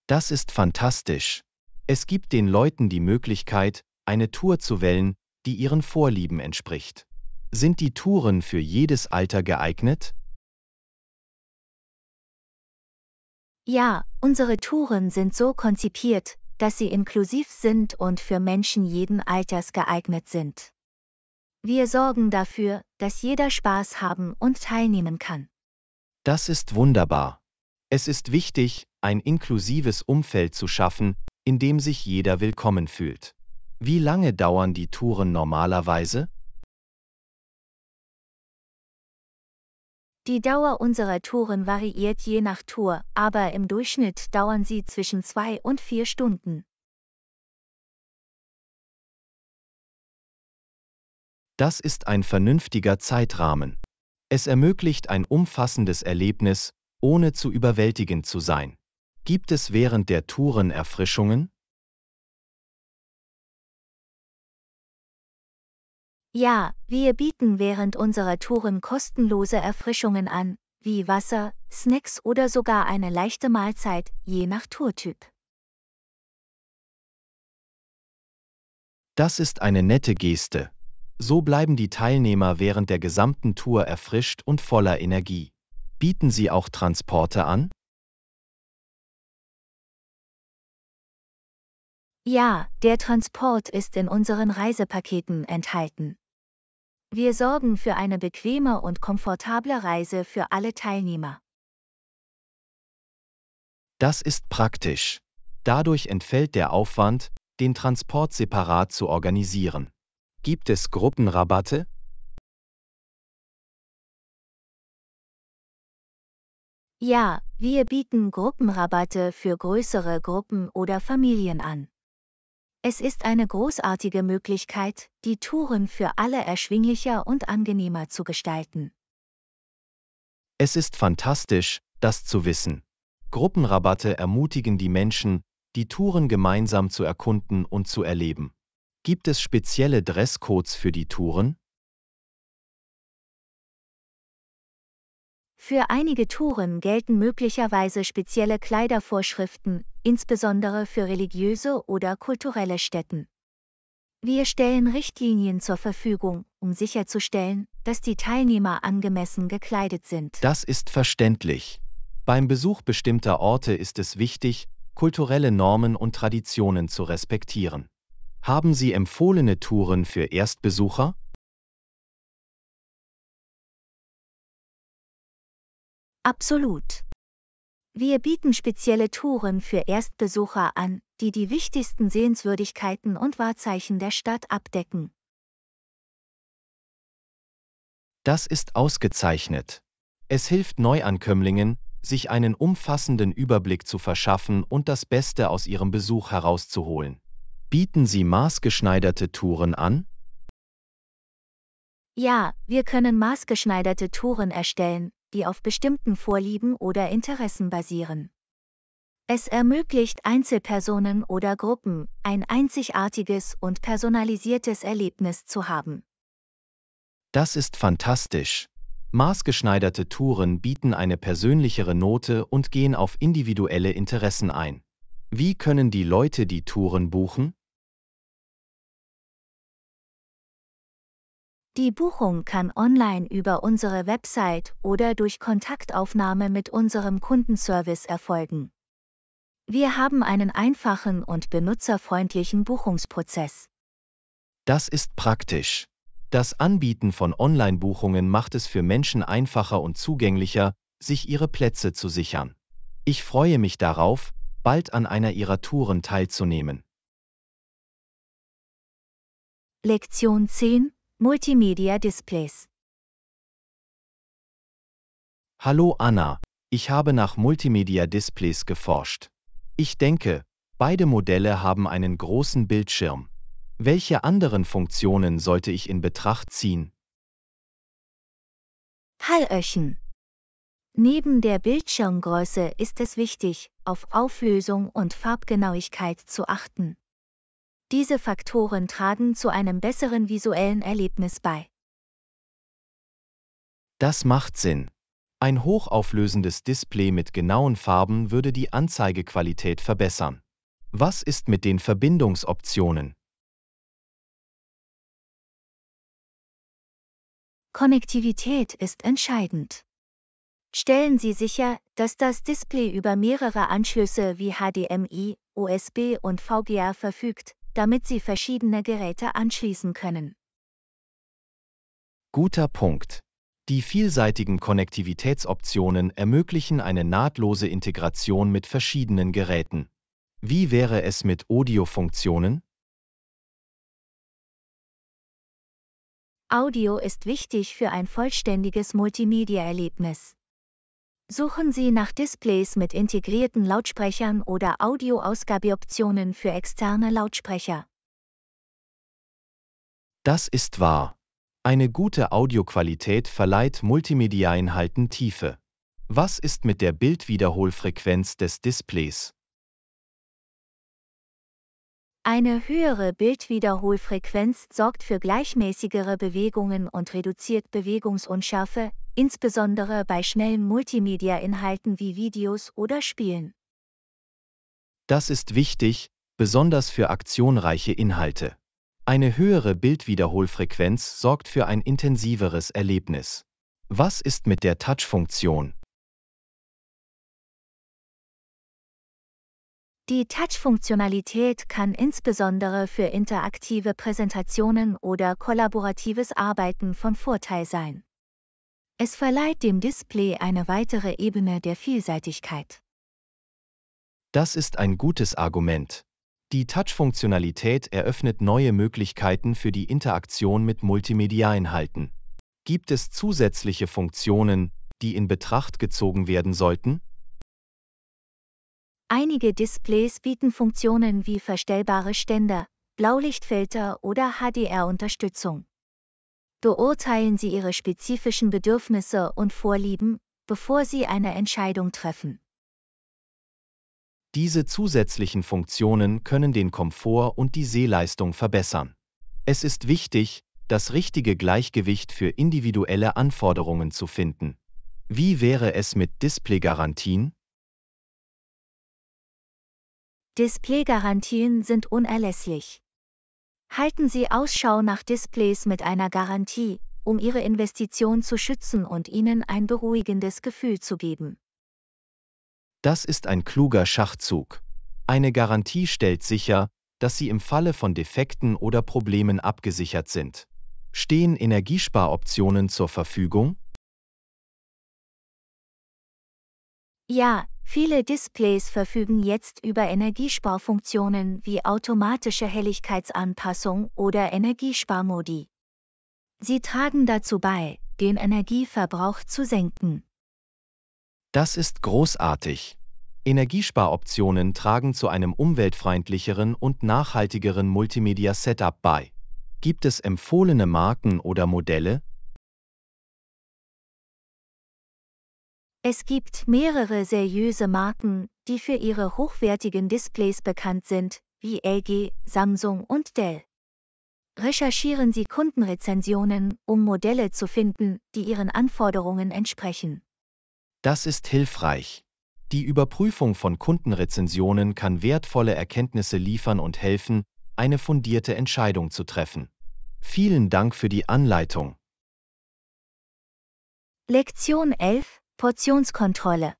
Das ist fantastisch. Es gibt den Leuten die Möglichkeit, eine Tour zu wählen, die ihren Vorlieben entspricht. Sind die Touren für jedes Alter geeignet? Ja, unsere Touren sind so konzipiert, dass sie inklusiv sind und für Menschen jeden Alters geeignet sind. Wir sorgen dafür, dass jeder Spaß haben und teilnehmen kann. Das ist wunderbar. Es ist wichtig, ein inklusives Umfeld zu schaffen, in dem sich jeder willkommen fühlt. Wie lange dauern die Touren normalerweise? Die Dauer unserer Touren variiert je nach Tour, aber im Durchschnitt dauern sie zwischen zwei und vier Stunden. Das ist ein vernünftiger Zeitrahmen. Es ermöglicht ein umfassendes Erlebnis, ohne zu überwältigend zu sein. Gibt es während der Touren Erfrischungen? Ja, wir bieten während unserer Touren kostenlose Erfrischungen an, wie Wasser, Snacks oder sogar eine leichte Mahlzeit, je nach Tourtyp. Das ist eine nette Geste. So bleiben die Teilnehmer während der gesamten Tour erfrischt und voller Energie. Bieten Sie auch Transporte an? Ja, der Transport ist in unseren Reisepaketen enthalten. Wir sorgen für eine bequeme und komfortable Reise für alle Teilnehmer. Das ist praktisch. Dadurch entfällt der Aufwand, den Transport separat zu organisieren. Gibt es Gruppenrabatte? Ja, wir bieten Gruppenrabatte für größere Gruppen oder Familien an. Es ist eine großartige Möglichkeit, die Touren für alle erschwinglicher und angenehmer zu gestalten. Es ist fantastisch, das zu wissen. Gruppenrabatte ermutigen die Menschen, die Touren gemeinsam zu erkunden und zu erleben. Gibt es spezielle Dresscodes für die Touren? Für einige Touren gelten möglicherweise spezielle Kleidervorschriften, insbesondere für religiöse oder kulturelle Stätten. Wir stellen Richtlinien zur Verfügung, um sicherzustellen, dass die Teilnehmer angemessen gekleidet sind. Das ist verständlich. Beim Besuch bestimmter Orte ist es wichtig, kulturelle Normen und Traditionen zu respektieren. Haben Sie empfohlene Touren für Erstbesucher? Absolut. Wir bieten spezielle Touren für Erstbesucher an, die die wichtigsten Sehenswürdigkeiten und Wahrzeichen der Stadt abdecken. Das ist ausgezeichnet. Es hilft Neuankömmlingen, sich einen umfassenden Überblick zu verschaffen und das Beste aus ihrem Besuch herauszuholen. Bieten Sie maßgeschneiderte Touren an? Ja, wir können maßgeschneiderte Touren erstellen, die auf bestimmten Vorlieben oder Interessen basieren. Es ermöglicht Einzelpersonen oder Gruppen, ein einzigartiges und personalisiertes Erlebnis zu haben. Das ist fantastisch. Maßgeschneiderte Touren bieten eine persönlichere Note und gehen auf individuelle Interessen ein. Wie können die Leute die Touren buchen? Die Buchung kann online über unsere Website oder durch Kontaktaufnahme mit unserem Kundenservice erfolgen. Wir haben einen einfachen und benutzerfreundlichen Buchungsprozess. Das ist praktisch. Das Anbieten von Online-Buchungen macht es für Menschen einfacher und zugänglicher, sich ihre Plätze zu sichern. Ich freue mich darauf, bald an einer ihrer Touren teilzunehmen. Lektion 10 Multimedia Displays. Hallo Anna, ich habe nach Multimedia Displays geforscht. Ich denke, beide Modelle haben einen großen Bildschirm. Welche anderen Funktionen sollte ich in Betracht ziehen? Hallöchen. Neben der Bildschirmgröße ist es wichtig, auf Auflösung und Farbgenauigkeit zu achten. Diese Faktoren tragen zu einem besseren visuellen Erlebnis bei. Das macht Sinn. Ein hochauflösendes Display mit genauen Farben würde die Anzeigequalität verbessern. Was ist mit den Verbindungsoptionen? Konnektivität ist entscheidend. Stellen Sie sicher, dass das Display über mehrere Anschlüsse wie HDMI, USB und VGA verfügt, damit Sie verschiedene Geräte anschließen können. Guter Punkt. Die vielseitigen Konnektivitätsoptionen ermöglichen eine nahtlose Integration mit verschiedenen Geräten. Wie wäre es mit Audiofunktionen? Audio ist wichtig für ein vollständiges Multimedia-Erlebnis. Suchen Sie nach Displays mit integrierten Lautsprechern oder Audioausgabeoptionen für externe Lautsprecher. Das ist wahr. Eine gute Audioqualität verleiht Multimedia-Inhalten Tiefe. Was ist mit der Bildwiederholfrequenz des Displays? Eine höhere Bildwiederholfrequenz sorgt für gleichmäßigere Bewegungen und reduziert Bewegungsunschärfe, insbesondere bei schnellen Multimedia-Inhalten wie Videos oder Spielen. Das ist wichtig, besonders für aktionreiche Inhalte. Eine höhere Bildwiederholfrequenz sorgt für ein intensiveres Erlebnis. Was ist mit der Touch-Funktion? Die Touch-Funktionalität kann insbesondere für interaktive Präsentationen oder kollaboratives Arbeiten von Vorteil sein. Es verleiht dem Display eine weitere Ebene der Vielseitigkeit. Das ist ein gutes Argument. Die Touch-Funktionalität eröffnet neue Möglichkeiten für die Interaktion mit Multimedia-Inhalten. Gibt es zusätzliche Funktionen, die in Betracht gezogen werden sollten? Einige Displays bieten Funktionen wie verstellbare Ständer, Blaulichtfilter oder HDR-Unterstützung beurteilen Sie Ihre spezifischen Bedürfnisse und Vorlieben, bevor Sie eine Entscheidung treffen. Diese zusätzlichen Funktionen können den Komfort und die Sehleistung verbessern. Es ist wichtig, das richtige Gleichgewicht für individuelle Anforderungen zu finden. Wie wäre es mit Displaygarantien? Displaygarantien sind unerlässlich. Halten Sie Ausschau nach Displays mit einer Garantie, um Ihre Investition zu schützen und Ihnen ein beruhigendes Gefühl zu geben. Das ist ein kluger Schachzug. Eine Garantie stellt sicher, dass Sie im Falle von Defekten oder Problemen abgesichert sind. Stehen Energiesparoptionen zur Verfügung? Ja, Viele Displays verfügen jetzt über Energiesparfunktionen wie automatische Helligkeitsanpassung oder Energiesparmodi. Sie tragen dazu bei, den Energieverbrauch zu senken. Das ist großartig. Energiesparoptionen tragen zu einem umweltfreundlicheren und nachhaltigeren Multimedia-Setup bei. Gibt es empfohlene Marken oder Modelle, Es gibt mehrere seriöse Marken, die für ihre hochwertigen Displays bekannt sind, wie LG, Samsung und Dell. Recherchieren Sie Kundenrezensionen, um Modelle zu finden, die Ihren Anforderungen entsprechen. Das ist hilfreich. Die Überprüfung von Kundenrezensionen kann wertvolle Erkenntnisse liefern und helfen, eine fundierte Entscheidung zu treffen. Vielen Dank für die Anleitung. Lektion 11 Portionskontrolle.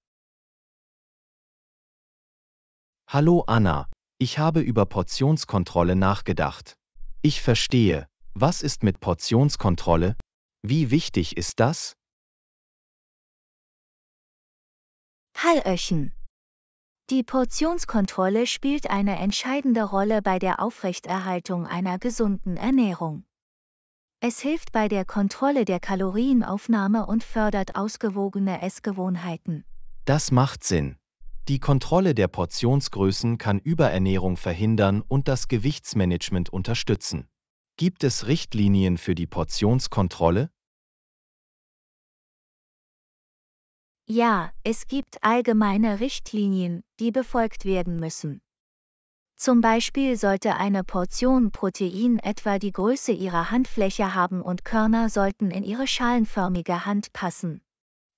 Hallo Anna, ich habe über Portionskontrolle nachgedacht. Ich verstehe, was ist mit Portionskontrolle? Wie wichtig ist das? Hallöchen. Die Portionskontrolle spielt eine entscheidende Rolle bei der Aufrechterhaltung einer gesunden Ernährung. Es hilft bei der Kontrolle der Kalorienaufnahme und fördert ausgewogene Essgewohnheiten. Das macht Sinn. Die Kontrolle der Portionsgrößen kann Überernährung verhindern und das Gewichtsmanagement unterstützen. Gibt es Richtlinien für die Portionskontrolle? Ja, es gibt allgemeine Richtlinien, die befolgt werden müssen. Zum Beispiel sollte eine Portion Protein etwa die Größe Ihrer Handfläche haben und Körner sollten in Ihre schalenförmige Hand passen.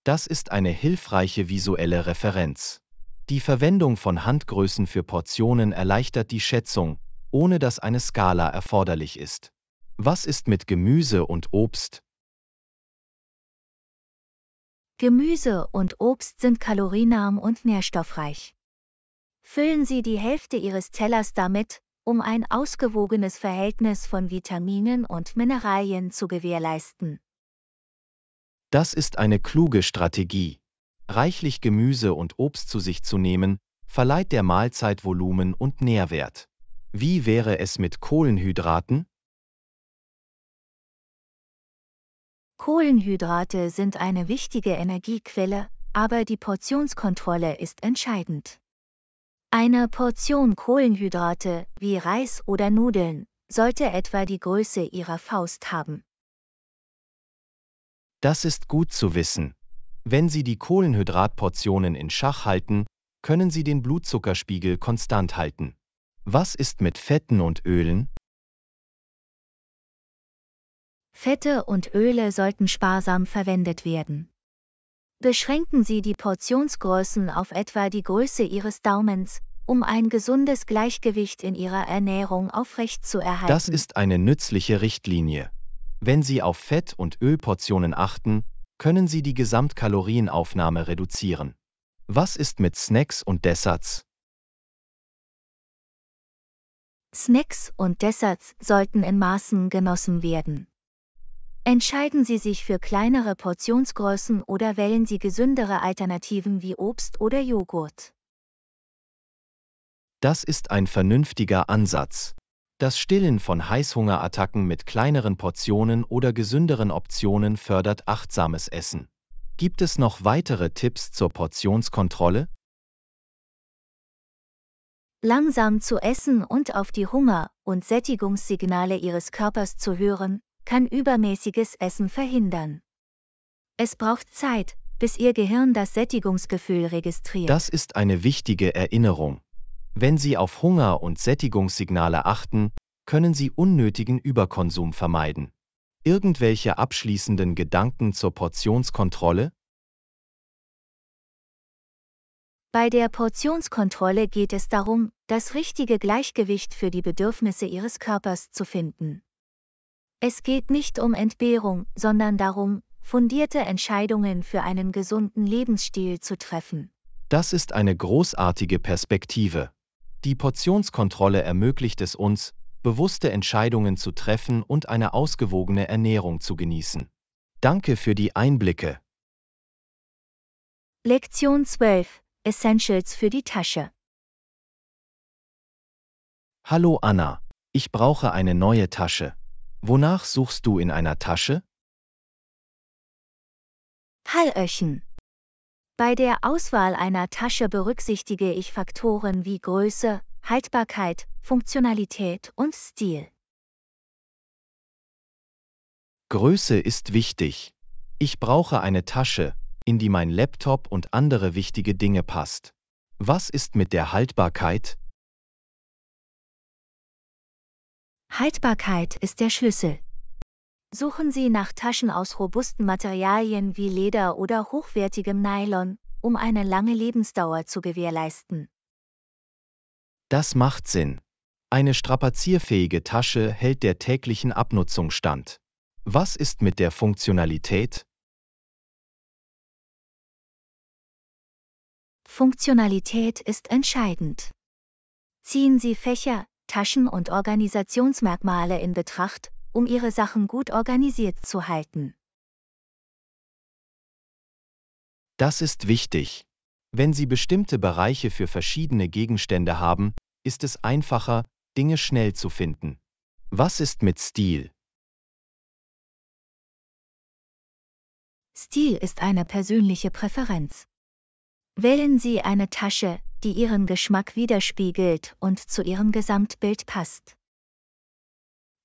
Das ist eine hilfreiche visuelle Referenz. Die Verwendung von Handgrößen für Portionen erleichtert die Schätzung, ohne dass eine Skala erforderlich ist. Was ist mit Gemüse und Obst? Gemüse und Obst sind kalorienarm und nährstoffreich. Füllen Sie die Hälfte Ihres Tellers damit, um ein ausgewogenes Verhältnis von Vitaminen und Mineralien zu gewährleisten. Das ist eine kluge Strategie. Reichlich Gemüse und Obst zu sich zu nehmen, verleiht der Mahlzeit Volumen und Nährwert. Wie wäre es mit Kohlenhydraten? Kohlenhydrate sind eine wichtige Energiequelle, aber die Portionskontrolle ist entscheidend. Eine Portion Kohlenhydrate, wie Reis oder Nudeln, sollte etwa die Größe ihrer Faust haben. Das ist gut zu wissen. Wenn Sie die Kohlenhydratportionen in Schach halten, können Sie den Blutzuckerspiegel konstant halten. Was ist mit Fetten und Ölen? Fette und Öle sollten sparsam verwendet werden. Beschränken Sie die Portionsgrößen auf etwa die Größe Ihres Daumens, um ein gesundes Gleichgewicht in Ihrer Ernährung aufrechtzuerhalten. Das ist eine nützliche Richtlinie. Wenn Sie auf Fett- und Ölportionen achten, können Sie die Gesamtkalorienaufnahme reduzieren. Was ist mit Snacks und Desserts? Snacks und Desserts sollten in Maßen genossen werden. Entscheiden Sie sich für kleinere Portionsgrößen oder wählen Sie gesündere Alternativen wie Obst oder Joghurt. Das ist ein vernünftiger Ansatz. Das Stillen von Heißhungerattacken mit kleineren Portionen oder gesünderen Optionen fördert achtsames Essen. Gibt es noch weitere Tipps zur Portionskontrolle? Langsam zu essen und auf die Hunger- und Sättigungssignale Ihres Körpers zu hören, kann übermäßiges Essen verhindern. Es braucht Zeit, bis Ihr Gehirn das Sättigungsgefühl registriert. Das ist eine wichtige Erinnerung. Wenn Sie auf Hunger und Sättigungssignale achten, können Sie unnötigen Überkonsum vermeiden. Irgendwelche abschließenden Gedanken zur Portionskontrolle? Bei der Portionskontrolle geht es darum, das richtige Gleichgewicht für die Bedürfnisse Ihres Körpers zu finden. Es geht nicht um Entbehrung, sondern darum, fundierte Entscheidungen für einen gesunden Lebensstil zu treffen. Das ist eine großartige Perspektive. Die Portionskontrolle ermöglicht es uns, bewusste Entscheidungen zu treffen und eine ausgewogene Ernährung zu genießen. Danke für die Einblicke. Lektion 12 Essentials für die Tasche. Hallo Anna, ich brauche eine neue Tasche. Wonach suchst du in einer Tasche? Hallöchen. Bei der Auswahl einer Tasche berücksichtige ich Faktoren wie Größe, Haltbarkeit, Funktionalität und Stil. Größe ist wichtig. Ich brauche eine Tasche, in die mein Laptop und andere wichtige Dinge passt. Was ist mit der Haltbarkeit? Haltbarkeit ist der Schlüssel. Suchen Sie nach Taschen aus robusten Materialien wie Leder oder hochwertigem Nylon, um eine lange Lebensdauer zu gewährleisten. Das macht Sinn. Eine strapazierfähige Tasche hält der täglichen Abnutzung stand. Was ist mit der Funktionalität? Funktionalität ist entscheidend. Ziehen Sie Fächer, Taschen und Organisationsmerkmale in Betracht, um ihre Sachen gut organisiert zu halten. Das ist wichtig. Wenn Sie bestimmte Bereiche für verschiedene Gegenstände haben, ist es einfacher, Dinge schnell zu finden. Was ist mit Stil? Stil ist eine persönliche Präferenz. Wählen Sie eine Tasche, die ihren Geschmack widerspiegelt und zu ihrem Gesamtbild passt.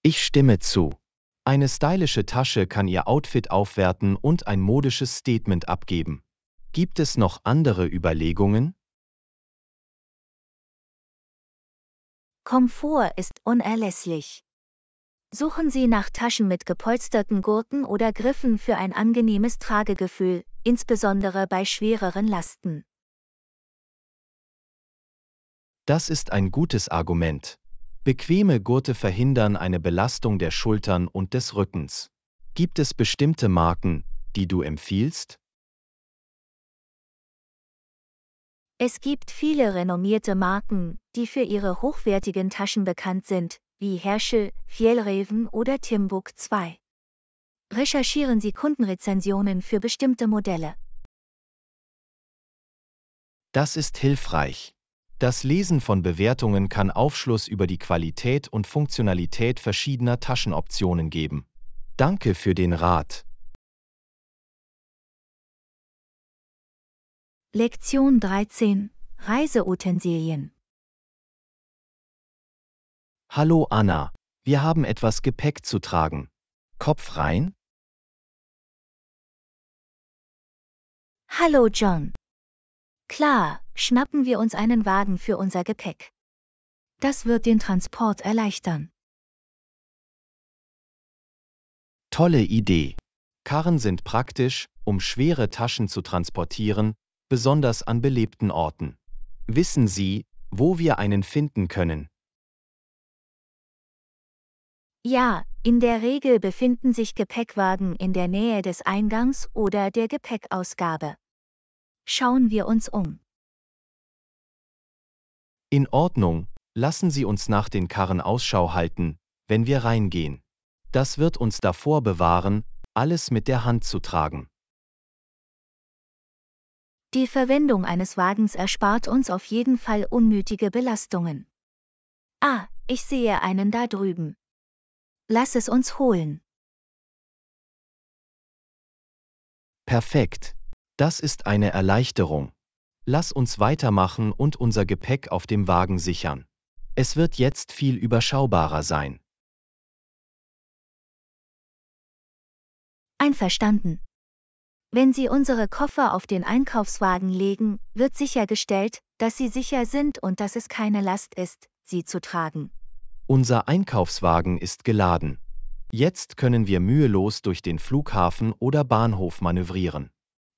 Ich stimme zu. Eine stylische Tasche kann ihr Outfit aufwerten und ein modisches Statement abgeben. Gibt es noch andere Überlegungen? Komfort ist unerlässlich. Suchen Sie nach Taschen mit gepolsterten Gurten oder Griffen für ein angenehmes Tragegefühl, insbesondere bei schwereren Lasten. Das ist ein gutes Argument. Bequeme Gurte verhindern eine Belastung der Schultern und des Rückens. Gibt es bestimmte Marken, die du empfiehlst? Es gibt viele renommierte Marken, die für ihre hochwertigen Taschen bekannt sind, wie Herschel, Fjellreven oder Timbuk 2. Recherchieren Sie Kundenrezensionen für bestimmte Modelle. Das ist hilfreich. Das Lesen von Bewertungen kann Aufschluss über die Qualität und Funktionalität verschiedener Taschenoptionen geben. Danke für den Rat. Lektion 13 Reiseutensilien Hallo Anna, wir haben etwas Gepäck zu tragen. Kopf rein? Hallo John, Klar, schnappen wir uns einen Wagen für unser Gepäck. Das wird den Transport erleichtern. Tolle Idee. Karren sind praktisch, um schwere Taschen zu transportieren, besonders an belebten Orten. Wissen Sie, wo wir einen finden können? Ja, in der Regel befinden sich Gepäckwagen in der Nähe des Eingangs oder der Gepäckausgabe. Schauen wir uns um. In Ordnung, lassen Sie uns nach den Karren Ausschau halten, wenn wir reingehen. Das wird uns davor bewahren, alles mit der Hand zu tragen. Die Verwendung eines Wagens erspart uns auf jeden Fall unnötige Belastungen. Ah, ich sehe einen da drüben. Lass es uns holen. Perfekt. Das ist eine Erleichterung. Lass uns weitermachen und unser Gepäck auf dem Wagen sichern. Es wird jetzt viel überschaubarer sein. Einverstanden. Wenn Sie unsere Koffer auf den Einkaufswagen legen, wird sichergestellt, dass sie sicher sind und dass es keine Last ist, sie zu tragen. Unser Einkaufswagen ist geladen. Jetzt können wir mühelos durch den Flughafen oder Bahnhof manövrieren.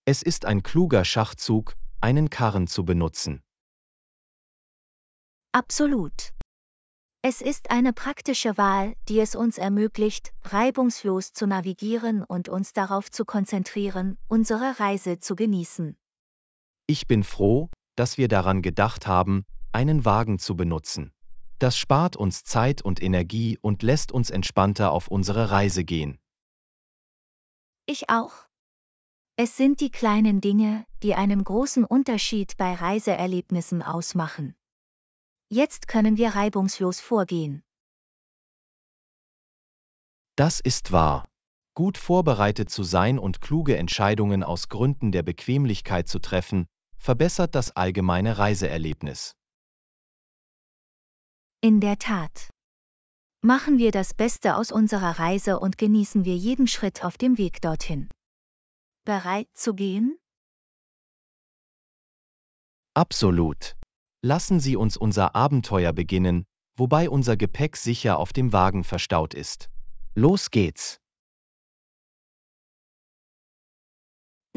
Es ist ein kluger Schachzug, einen Karren zu benutzen. Absolut. Es ist eine praktische Wahl, die es uns ermöglicht, reibungslos zu navigieren und uns darauf zu konzentrieren, unsere Reise zu genießen. Ich bin froh, dass wir daran gedacht haben, einen Wagen zu benutzen. Das spart uns Zeit und Energie und lässt uns entspannter auf unsere Reise gehen. Ich auch. Es sind die kleinen Dinge, die einen großen Unterschied bei Reiseerlebnissen ausmachen. Jetzt können wir reibungslos vorgehen. Das ist wahr. Gut vorbereitet zu sein und kluge Entscheidungen aus Gründen der Bequemlichkeit zu treffen, verbessert das allgemeine Reiseerlebnis. In der Tat. Machen wir das Beste aus unserer Reise und genießen wir jeden Schritt auf dem Weg dorthin. Bereit zu gehen? Absolut. Lassen Sie uns unser Abenteuer beginnen, wobei unser Gepäck sicher auf dem Wagen verstaut ist. Los geht's!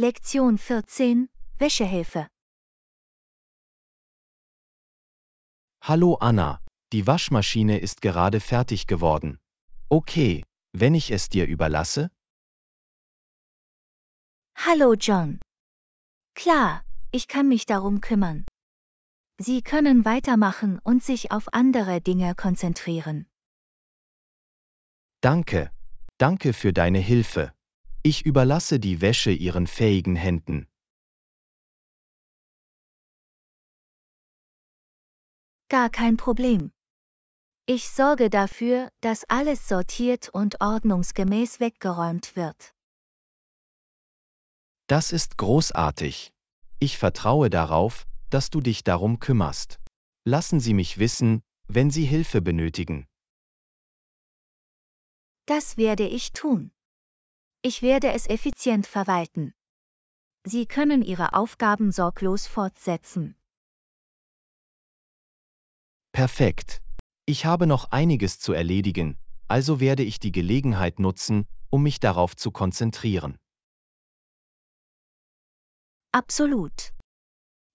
Lektion 14 Wäschehilfe Hallo Anna, die Waschmaschine ist gerade fertig geworden. Okay, wenn ich es dir überlasse? Hallo John. Klar, ich kann mich darum kümmern. Sie können weitermachen und sich auf andere Dinge konzentrieren. Danke. Danke für deine Hilfe. Ich überlasse die Wäsche ihren fähigen Händen. Gar kein Problem. Ich sorge dafür, dass alles sortiert und ordnungsgemäß weggeräumt wird. Das ist großartig. Ich vertraue darauf, dass du dich darum kümmerst. Lassen Sie mich wissen, wenn Sie Hilfe benötigen. Das werde ich tun. Ich werde es effizient verwalten. Sie können Ihre Aufgaben sorglos fortsetzen. Perfekt. Ich habe noch einiges zu erledigen, also werde ich die Gelegenheit nutzen, um mich darauf zu konzentrieren. Absolut.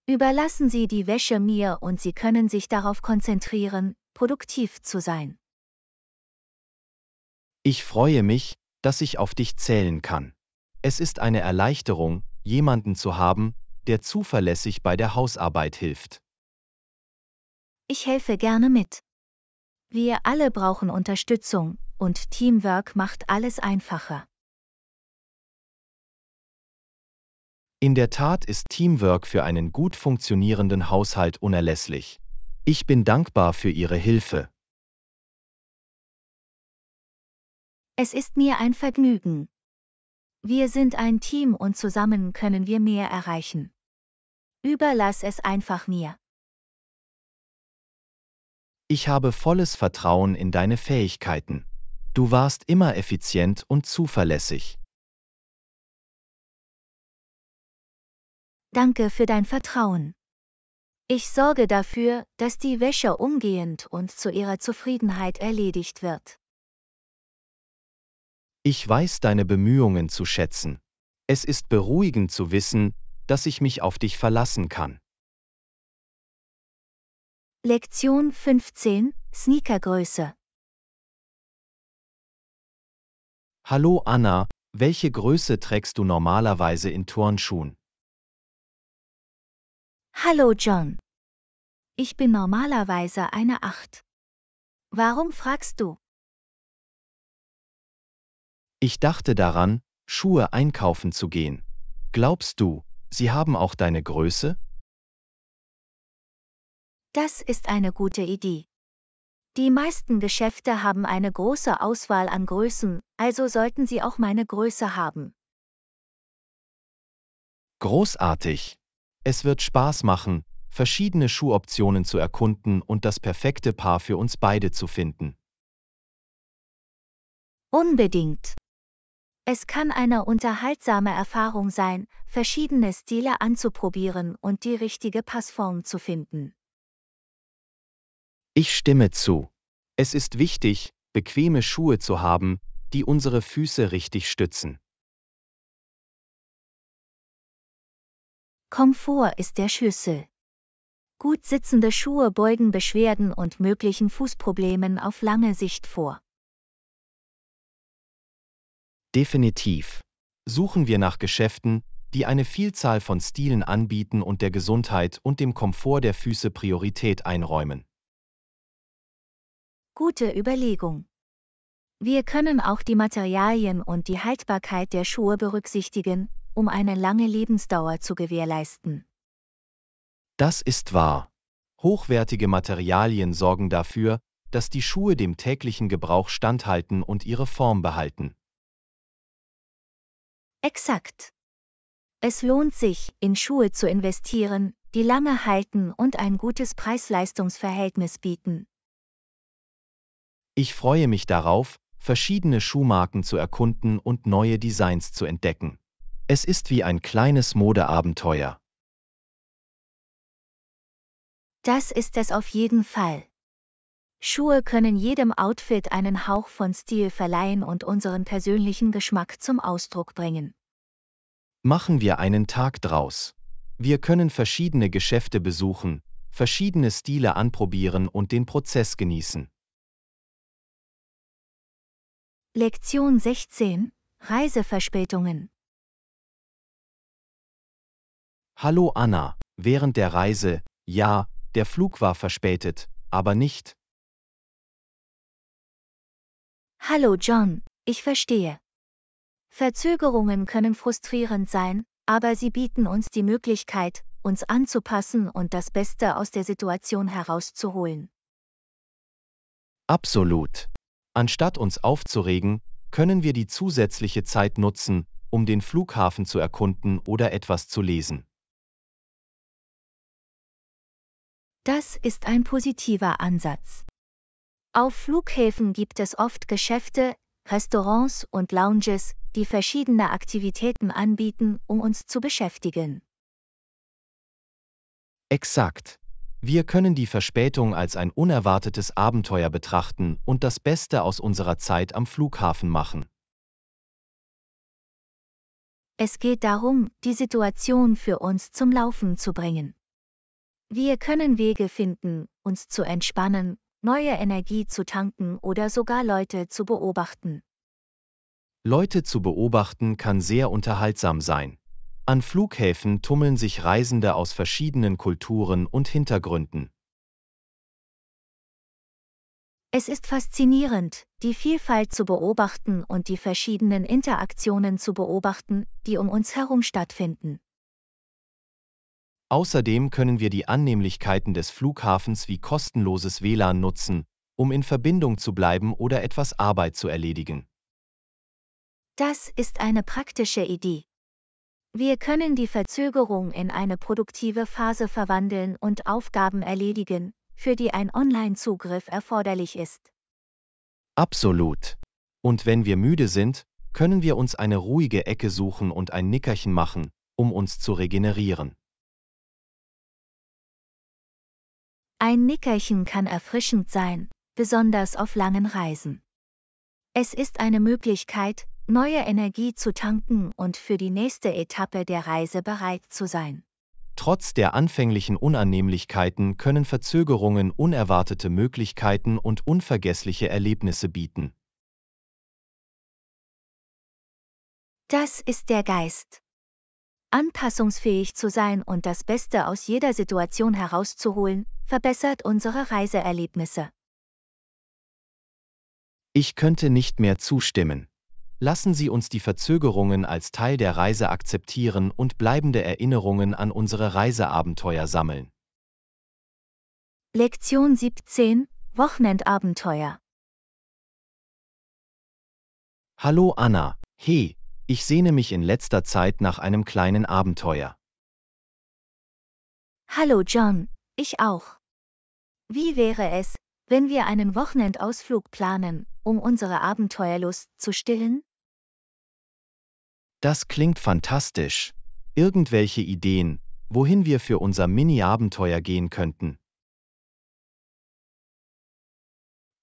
Überlassen Sie die Wäsche mir und Sie können sich darauf konzentrieren, produktiv zu sein. Ich freue mich, dass ich auf dich zählen kann. Es ist eine Erleichterung, jemanden zu haben, der zuverlässig bei der Hausarbeit hilft. Ich helfe gerne mit. Wir alle brauchen Unterstützung, und Teamwork macht alles einfacher. In der Tat ist Teamwork für einen gut funktionierenden Haushalt unerlässlich. Ich bin dankbar für Ihre Hilfe. Es ist mir ein Vergnügen. Wir sind ein Team und zusammen können wir mehr erreichen. Überlass es einfach mir. Ich habe volles Vertrauen in deine Fähigkeiten. Du warst immer effizient und zuverlässig. Danke für dein Vertrauen. Ich sorge dafür, dass die Wäsche umgehend und zu ihrer Zufriedenheit erledigt wird. Ich weiß deine Bemühungen zu schätzen. Es ist beruhigend zu wissen, dass ich mich auf dich verlassen kann. Lektion 15 Sneakergröße Hallo Anna, welche Größe trägst du normalerweise in Turnschuhen? Hallo John. Ich bin normalerweise eine Acht. Warum fragst du? Ich dachte daran, Schuhe einkaufen zu gehen. Glaubst du, sie haben auch deine Größe? Das ist eine gute Idee. Die meisten Geschäfte haben eine große Auswahl an Größen, also sollten sie auch meine Größe haben. Großartig. Es wird Spaß machen, verschiedene Schuhoptionen zu erkunden und das perfekte Paar für uns beide zu finden. Unbedingt. Es kann eine unterhaltsame Erfahrung sein, verschiedene Stile anzuprobieren und die richtige Passform zu finden. Ich stimme zu. Es ist wichtig, bequeme Schuhe zu haben, die unsere Füße richtig stützen. Komfort ist der Schlüssel. Gut sitzende Schuhe beugen Beschwerden und möglichen Fußproblemen auf lange Sicht vor. Definitiv. Suchen wir nach Geschäften, die eine Vielzahl von Stilen anbieten und der Gesundheit und dem Komfort der Füße Priorität einräumen. Gute Überlegung. Wir können auch die Materialien und die Haltbarkeit der Schuhe berücksichtigen, um eine lange Lebensdauer zu gewährleisten. Das ist wahr. Hochwertige Materialien sorgen dafür, dass die Schuhe dem täglichen Gebrauch standhalten und ihre Form behalten. Exakt. Es lohnt sich, in Schuhe zu investieren, die lange halten und ein gutes Preis-Leistungs-Verhältnis bieten. Ich freue mich darauf, verschiedene Schuhmarken zu erkunden und neue Designs zu entdecken. Es ist wie ein kleines Modeabenteuer. Das ist es auf jeden Fall. Schuhe können jedem Outfit einen Hauch von Stil verleihen und unseren persönlichen Geschmack zum Ausdruck bringen. Machen wir einen Tag draus. Wir können verschiedene Geschäfte besuchen, verschiedene Stile anprobieren und den Prozess genießen. Lektion 16 Reiseverspätungen Hallo Anna, während der Reise, ja, der Flug war verspätet, aber nicht. Hallo John, ich verstehe. Verzögerungen können frustrierend sein, aber sie bieten uns die Möglichkeit, uns anzupassen und das Beste aus der Situation herauszuholen. Absolut. Anstatt uns aufzuregen, können wir die zusätzliche Zeit nutzen, um den Flughafen zu erkunden oder etwas zu lesen. Das ist ein positiver Ansatz. Auf Flughäfen gibt es oft Geschäfte, Restaurants und Lounges, die verschiedene Aktivitäten anbieten, um uns zu beschäftigen. Exakt. Wir können die Verspätung als ein unerwartetes Abenteuer betrachten und das Beste aus unserer Zeit am Flughafen machen. Es geht darum, die Situation für uns zum Laufen zu bringen. Wir können Wege finden, uns zu entspannen, neue Energie zu tanken oder sogar Leute zu beobachten. Leute zu beobachten kann sehr unterhaltsam sein. An Flughäfen tummeln sich Reisende aus verschiedenen Kulturen und Hintergründen. Es ist faszinierend, die Vielfalt zu beobachten und die verschiedenen Interaktionen zu beobachten, die um uns herum stattfinden. Außerdem können wir die Annehmlichkeiten des Flughafens wie kostenloses WLAN nutzen, um in Verbindung zu bleiben oder etwas Arbeit zu erledigen. Das ist eine praktische Idee. Wir können die Verzögerung in eine produktive Phase verwandeln und Aufgaben erledigen, für die ein Online-Zugriff erforderlich ist. Absolut. Und wenn wir müde sind, können wir uns eine ruhige Ecke suchen und ein Nickerchen machen, um uns zu regenerieren. Ein Nickerchen kann erfrischend sein, besonders auf langen Reisen. Es ist eine Möglichkeit, neue Energie zu tanken und für die nächste Etappe der Reise bereit zu sein. Trotz der anfänglichen Unannehmlichkeiten können Verzögerungen unerwartete Möglichkeiten und unvergessliche Erlebnisse bieten. Das ist der Geist anpassungsfähig zu sein und das Beste aus jeder Situation herauszuholen, verbessert unsere Reiseerlebnisse. Ich könnte nicht mehr zustimmen. Lassen Sie uns die Verzögerungen als Teil der Reise akzeptieren und bleibende Erinnerungen an unsere Reiseabenteuer sammeln. Lektion 17 Wochenendabenteuer Hallo Anna, hey, ich sehne mich in letzter Zeit nach einem kleinen Abenteuer. Hallo John, ich auch. Wie wäre es, wenn wir einen Wochenendausflug planen, um unsere Abenteuerlust zu stillen? Das klingt fantastisch. Irgendwelche Ideen, wohin wir für unser Mini-Abenteuer gehen könnten.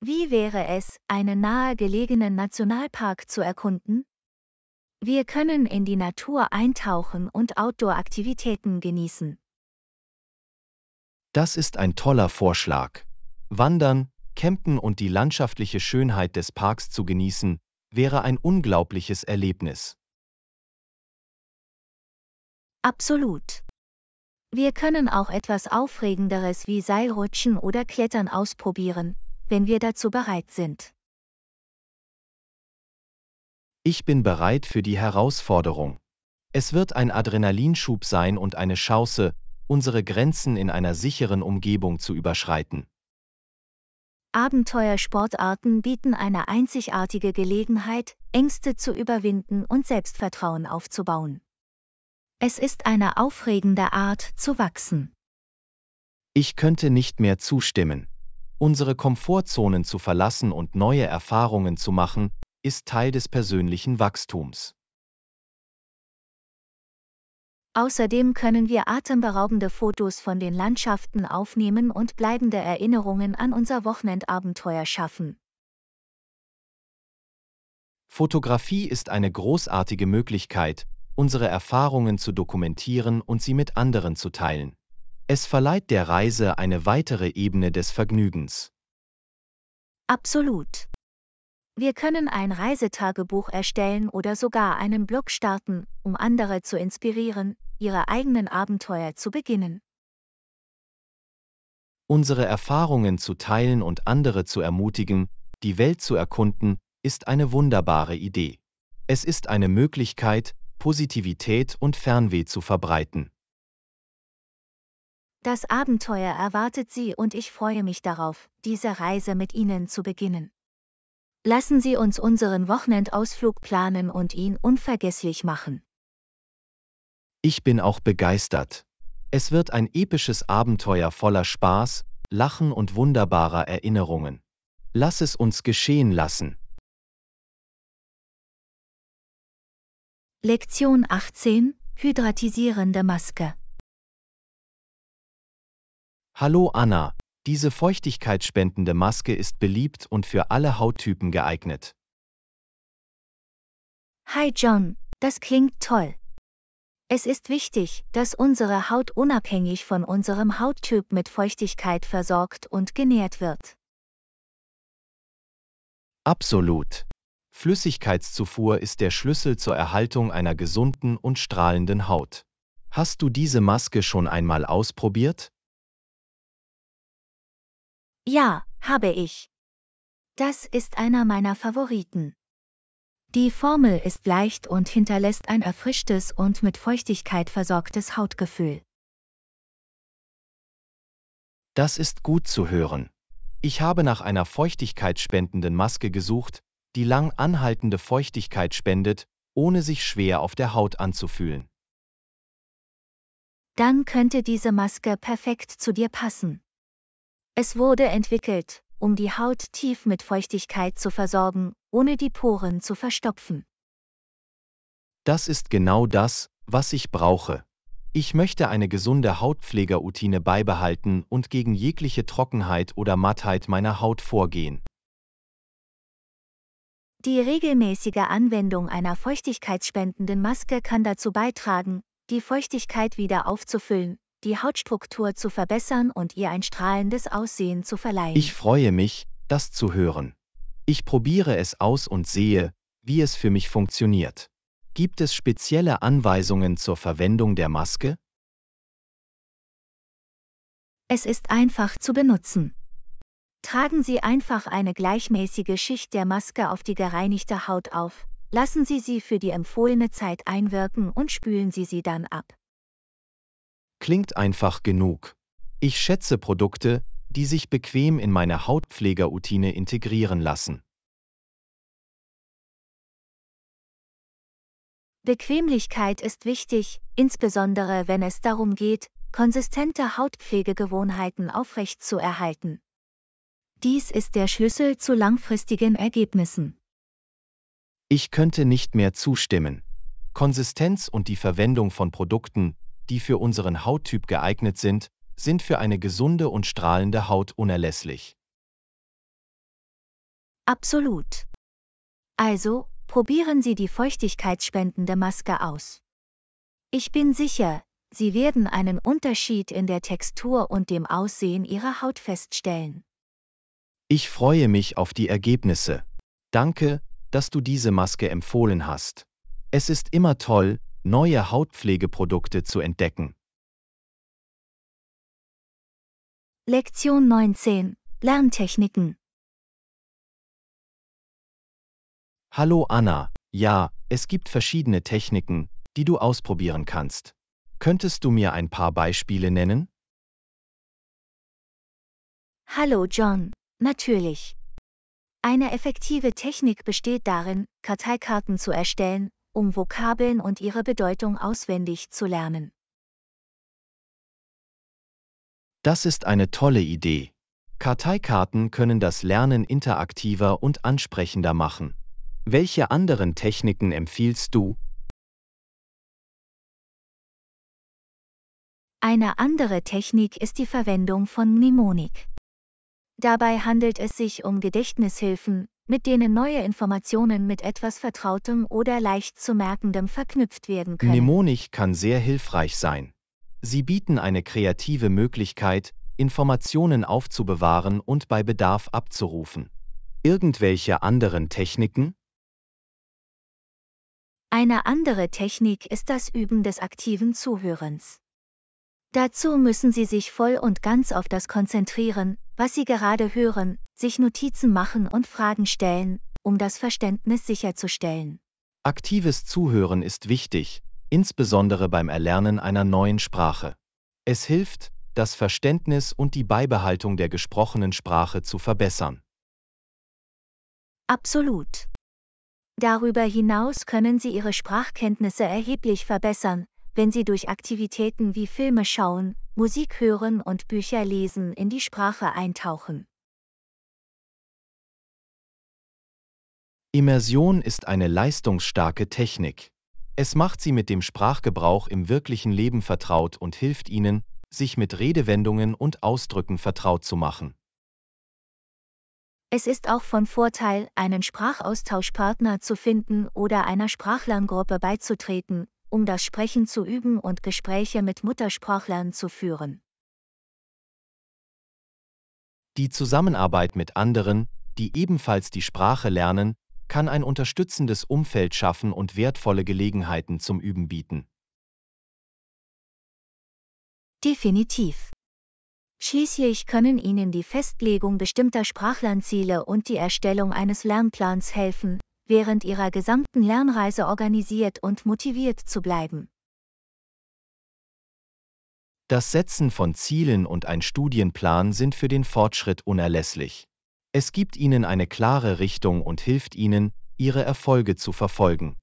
Wie wäre es, einen nahegelegenen Nationalpark zu erkunden? Wir können in die Natur eintauchen und Outdoor-Aktivitäten genießen. Das ist ein toller Vorschlag. Wandern, Campen und die landschaftliche Schönheit des Parks zu genießen, wäre ein unglaubliches Erlebnis. Absolut. Wir können auch etwas Aufregenderes wie Seilrutschen oder Klettern ausprobieren, wenn wir dazu bereit sind. Ich bin bereit für die Herausforderung. Es wird ein Adrenalinschub sein und eine Chance, unsere Grenzen in einer sicheren Umgebung zu überschreiten. Abenteuersportarten bieten eine einzigartige Gelegenheit, Ängste zu überwinden und Selbstvertrauen aufzubauen. Es ist eine aufregende Art zu wachsen. Ich könnte nicht mehr zustimmen. Unsere Komfortzonen zu verlassen und neue Erfahrungen zu machen, ist Teil des persönlichen Wachstums. Außerdem können wir atemberaubende Fotos von den Landschaften aufnehmen und bleibende Erinnerungen an unser Wochenendabenteuer schaffen. Fotografie ist eine großartige Möglichkeit, unsere Erfahrungen zu dokumentieren und sie mit anderen zu teilen. Es verleiht der Reise eine weitere Ebene des Vergnügens. Absolut. Wir können ein Reisetagebuch erstellen oder sogar einen Blog starten, um andere zu inspirieren, ihre eigenen Abenteuer zu beginnen. Unsere Erfahrungen zu teilen und andere zu ermutigen, die Welt zu erkunden, ist eine wunderbare Idee. Es ist eine Möglichkeit, Positivität und Fernweh zu verbreiten. Das Abenteuer erwartet Sie und ich freue mich darauf, diese Reise mit Ihnen zu beginnen. Lassen Sie uns unseren Wochenendausflug planen und ihn unvergesslich machen. Ich bin auch begeistert. Es wird ein episches Abenteuer voller Spaß, Lachen und wunderbarer Erinnerungen. Lass es uns geschehen lassen. Lektion 18 Hydratisierende Maske Hallo Anna, diese feuchtigkeitsspendende Maske ist beliebt und für alle Hauttypen geeignet. Hi John, das klingt toll. Es ist wichtig, dass unsere Haut unabhängig von unserem Hauttyp mit Feuchtigkeit versorgt und genährt wird. Absolut. Flüssigkeitszufuhr ist der Schlüssel zur Erhaltung einer gesunden und strahlenden Haut. Hast du diese Maske schon einmal ausprobiert? Ja, habe ich. Das ist einer meiner Favoriten. Die Formel ist leicht und hinterlässt ein erfrischtes und mit Feuchtigkeit versorgtes Hautgefühl. Das ist gut zu hören. Ich habe nach einer feuchtigkeitsspendenden Maske gesucht, die lang anhaltende Feuchtigkeit spendet, ohne sich schwer auf der Haut anzufühlen. Dann könnte diese Maske perfekt zu dir passen. Es wurde entwickelt, um die Haut tief mit Feuchtigkeit zu versorgen, ohne die Poren zu verstopfen. Das ist genau das, was ich brauche. Ich möchte eine gesunde Hautpflegeroutine beibehalten und gegen jegliche Trockenheit oder Mattheit meiner Haut vorgehen. Die regelmäßige Anwendung einer feuchtigkeitsspendenden Maske kann dazu beitragen, die Feuchtigkeit wieder aufzufüllen, die Hautstruktur zu verbessern und ihr ein strahlendes Aussehen zu verleihen. Ich freue mich, das zu hören. Ich probiere es aus und sehe, wie es für mich funktioniert. Gibt es spezielle Anweisungen zur Verwendung der Maske? Es ist einfach zu benutzen. Tragen Sie einfach eine gleichmäßige Schicht der Maske auf die gereinigte Haut auf, lassen Sie sie für die empfohlene Zeit einwirken und spülen Sie sie dann ab klingt einfach genug. Ich schätze Produkte, die sich bequem in meine Hautpflegeroutine integrieren lassen. Bequemlichkeit ist wichtig, insbesondere wenn es darum geht, konsistente Hautpflegegewohnheiten aufrechtzuerhalten. Dies ist der Schlüssel zu langfristigen Ergebnissen. Ich könnte nicht mehr zustimmen. Konsistenz und die Verwendung von Produkten, die für unseren Hauttyp geeignet sind, sind für eine gesunde und strahlende Haut unerlässlich. Absolut. Also, probieren Sie die feuchtigkeitsspendende Maske aus. Ich bin sicher, Sie werden einen Unterschied in der Textur und dem Aussehen Ihrer Haut feststellen. Ich freue mich auf die Ergebnisse. Danke, dass du diese Maske empfohlen hast. Es ist immer toll, neue Hautpflegeprodukte zu entdecken. Lektion 19 Lerntechniken Hallo Anna, ja, es gibt verschiedene Techniken, die du ausprobieren kannst. Könntest du mir ein paar Beispiele nennen? Hallo John, natürlich. Eine effektive Technik besteht darin, Karteikarten zu erstellen, um Vokabeln und ihre Bedeutung auswendig zu lernen. Das ist eine tolle Idee. Karteikarten können das Lernen interaktiver und ansprechender machen. Welche anderen Techniken empfiehlst du? Eine andere Technik ist die Verwendung von Mnemonik. Dabei handelt es sich um Gedächtnishilfen, mit denen neue Informationen mit etwas Vertrautem oder leicht zu merkendem verknüpft werden können. Mnemonik kann sehr hilfreich sein. Sie bieten eine kreative Möglichkeit, Informationen aufzubewahren und bei Bedarf abzurufen. Irgendwelche anderen Techniken? Eine andere Technik ist das Üben des aktiven Zuhörens. Dazu müssen Sie sich voll und ganz auf das konzentrieren, was Sie gerade hören, sich Notizen machen und Fragen stellen, um das Verständnis sicherzustellen. Aktives Zuhören ist wichtig, insbesondere beim Erlernen einer neuen Sprache. Es hilft, das Verständnis und die Beibehaltung der gesprochenen Sprache zu verbessern. Absolut. Darüber hinaus können Sie Ihre Sprachkenntnisse erheblich verbessern, wenn Sie durch Aktivitäten wie Filme schauen, Musik hören und Bücher lesen in die Sprache eintauchen. Immersion ist eine leistungsstarke Technik. Es macht sie mit dem Sprachgebrauch im wirklichen Leben vertraut und hilft ihnen, sich mit Redewendungen und Ausdrücken vertraut zu machen. Es ist auch von Vorteil, einen Sprachaustauschpartner zu finden oder einer Sprachlerngruppe beizutreten, um das Sprechen zu üben und Gespräche mit Muttersprachlern zu führen. Die Zusammenarbeit mit anderen, die ebenfalls die Sprache lernen, kann ein unterstützendes Umfeld schaffen und wertvolle Gelegenheiten zum Üben bieten. Definitiv. Schließlich können Ihnen die Festlegung bestimmter Sprachlernziele und die Erstellung eines Lernplans helfen, während Ihrer gesamten Lernreise organisiert und motiviert zu bleiben. Das Setzen von Zielen und ein Studienplan sind für den Fortschritt unerlässlich. Es gibt ihnen eine klare Richtung und hilft ihnen, ihre Erfolge zu verfolgen.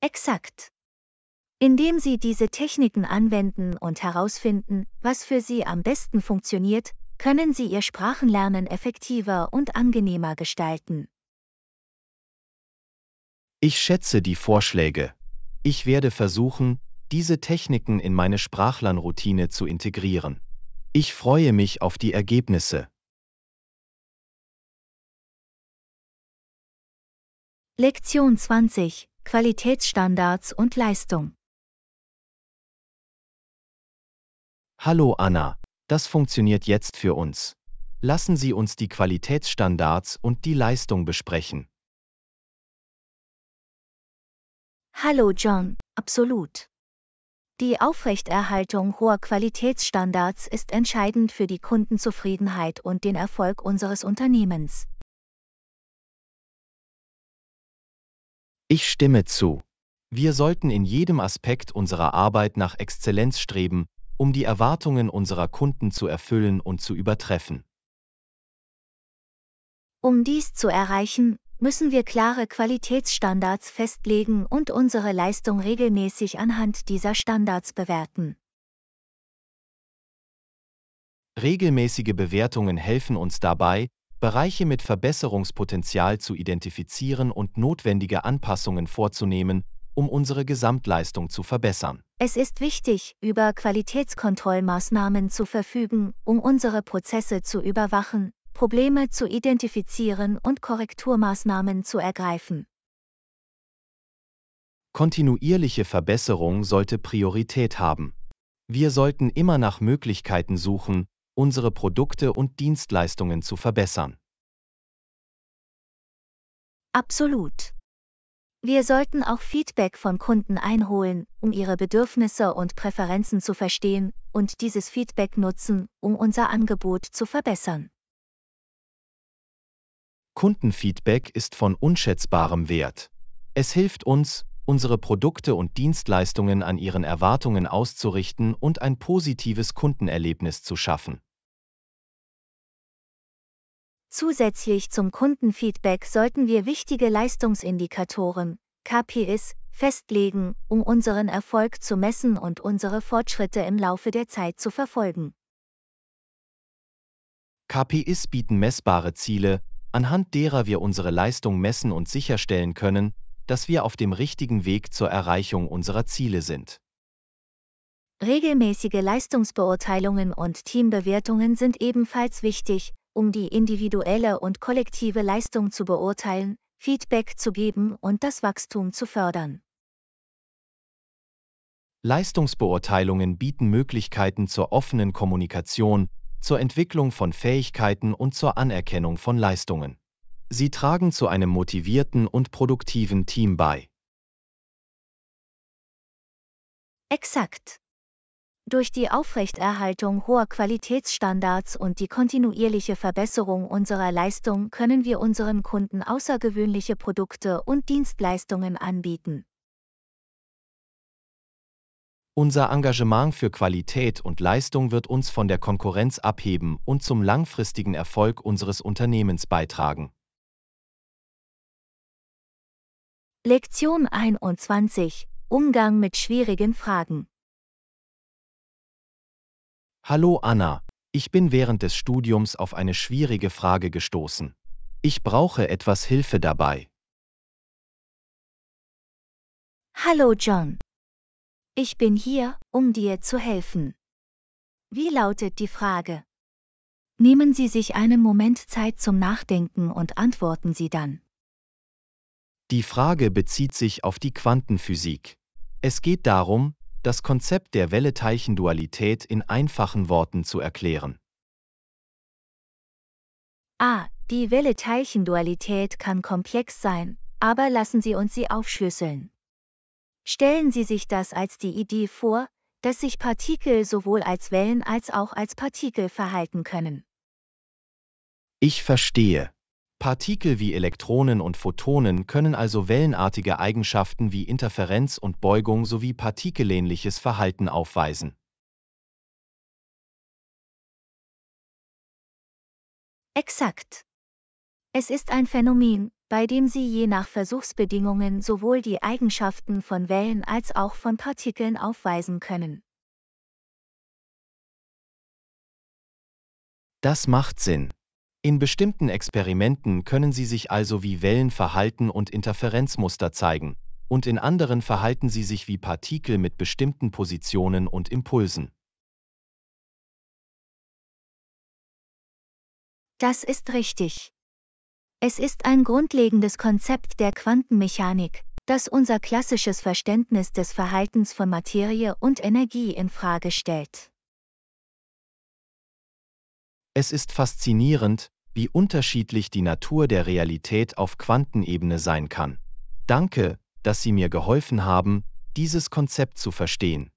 Exakt. Indem Sie diese Techniken anwenden und herausfinden, was für Sie am besten funktioniert, können Sie Ihr Sprachenlernen effektiver und angenehmer gestalten. Ich schätze die Vorschläge. Ich werde versuchen, diese Techniken in meine Sprachlernroutine zu integrieren. Ich freue mich auf die Ergebnisse. Lektion 20 Qualitätsstandards und Leistung Hallo Anna, das funktioniert jetzt für uns. Lassen Sie uns die Qualitätsstandards und die Leistung besprechen. Hallo John, absolut. Die Aufrechterhaltung hoher Qualitätsstandards ist entscheidend für die Kundenzufriedenheit und den Erfolg unseres Unternehmens. Ich stimme zu. Wir sollten in jedem Aspekt unserer Arbeit nach Exzellenz streben, um die Erwartungen unserer Kunden zu erfüllen und zu übertreffen. Um dies zu erreichen, müssen wir klare Qualitätsstandards festlegen und unsere Leistung regelmäßig anhand dieser Standards bewerten. Regelmäßige Bewertungen helfen uns dabei, Bereiche mit Verbesserungspotenzial zu identifizieren und notwendige Anpassungen vorzunehmen, um unsere Gesamtleistung zu verbessern. Es ist wichtig, über Qualitätskontrollmaßnahmen zu verfügen, um unsere Prozesse zu überwachen, Probleme zu identifizieren und Korrekturmaßnahmen zu ergreifen. Kontinuierliche Verbesserung sollte Priorität haben. Wir sollten immer nach Möglichkeiten suchen, unsere Produkte und Dienstleistungen zu verbessern. Absolut. Wir sollten auch Feedback von Kunden einholen, um ihre Bedürfnisse und Präferenzen zu verstehen und dieses Feedback nutzen, um unser Angebot zu verbessern. Kundenfeedback ist von unschätzbarem Wert. Es hilft uns, unsere Produkte und Dienstleistungen an ihren Erwartungen auszurichten und ein positives Kundenerlebnis zu schaffen. Zusätzlich zum Kundenfeedback sollten wir wichtige Leistungsindikatoren, KPIs, festlegen, um unseren Erfolg zu messen und unsere Fortschritte im Laufe der Zeit zu verfolgen. KPIs bieten messbare Ziele, anhand derer wir unsere Leistung messen und sicherstellen können, dass wir auf dem richtigen Weg zur Erreichung unserer Ziele sind. Regelmäßige Leistungsbeurteilungen und Teambewertungen sind ebenfalls wichtig, um die individuelle und kollektive Leistung zu beurteilen, Feedback zu geben und das Wachstum zu fördern. Leistungsbeurteilungen bieten Möglichkeiten zur offenen Kommunikation, zur Entwicklung von Fähigkeiten und zur Anerkennung von Leistungen. Sie tragen zu einem motivierten und produktiven Team bei. Exakt. Durch die Aufrechterhaltung hoher Qualitätsstandards und die kontinuierliche Verbesserung unserer Leistung können wir unseren Kunden außergewöhnliche Produkte und Dienstleistungen anbieten. Unser Engagement für Qualität und Leistung wird uns von der Konkurrenz abheben und zum langfristigen Erfolg unseres Unternehmens beitragen. Lektion 21 Umgang mit schwierigen Fragen. Hallo Anna, ich bin während des Studiums auf eine schwierige Frage gestoßen. Ich brauche etwas Hilfe dabei. Hallo John. Ich bin hier, um dir zu helfen. Wie lautet die Frage? Nehmen Sie sich einen Moment Zeit zum Nachdenken und antworten Sie dann. Die Frage bezieht sich auf die Quantenphysik. Es geht darum, das Konzept der Welle-Teilchen-Dualität in einfachen Worten zu erklären. A. Ah, die Welle-Teilchen-Dualität kann komplex sein, aber lassen Sie uns sie aufschlüsseln. Stellen Sie sich das als die Idee vor, dass sich Partikel sowohl als Wellen als auch als Partikel verhalten können. Ich verstehe. Partikel wie Elektronen und Photonen können also wellenartige Eigenschaften wie Interferenz und Beugung sowie partikelähnliches Verhalten aufweisen. Exakt. Es ist ein Phänomen, bei dem Sie je nach Versuchsbedingungen sowohl die Eigenschaften von Wellen als auch von Partikeln aufweisen können. Das macht Sinn. In bestimmten Experimenten können sie sich also wie Wellenverhalten und Interferenzmuster zeigen, und in anderen verhalten sie sich wie Partikel mit bestimmten Positionen und Impulsen. Das ist richtig. Es ist ein grundlegendes Konzept der Quantenmechanik, das unser klassisches Verständnis des Verhaltens von Materie und Energie in Frage stellt. Es ist faszinierend, wie unterschiedlich die Natur der Realität auf Quantenebene sein kann. Danke, dass Sie mir geholfen haben, dieses Konzept zu verstehen.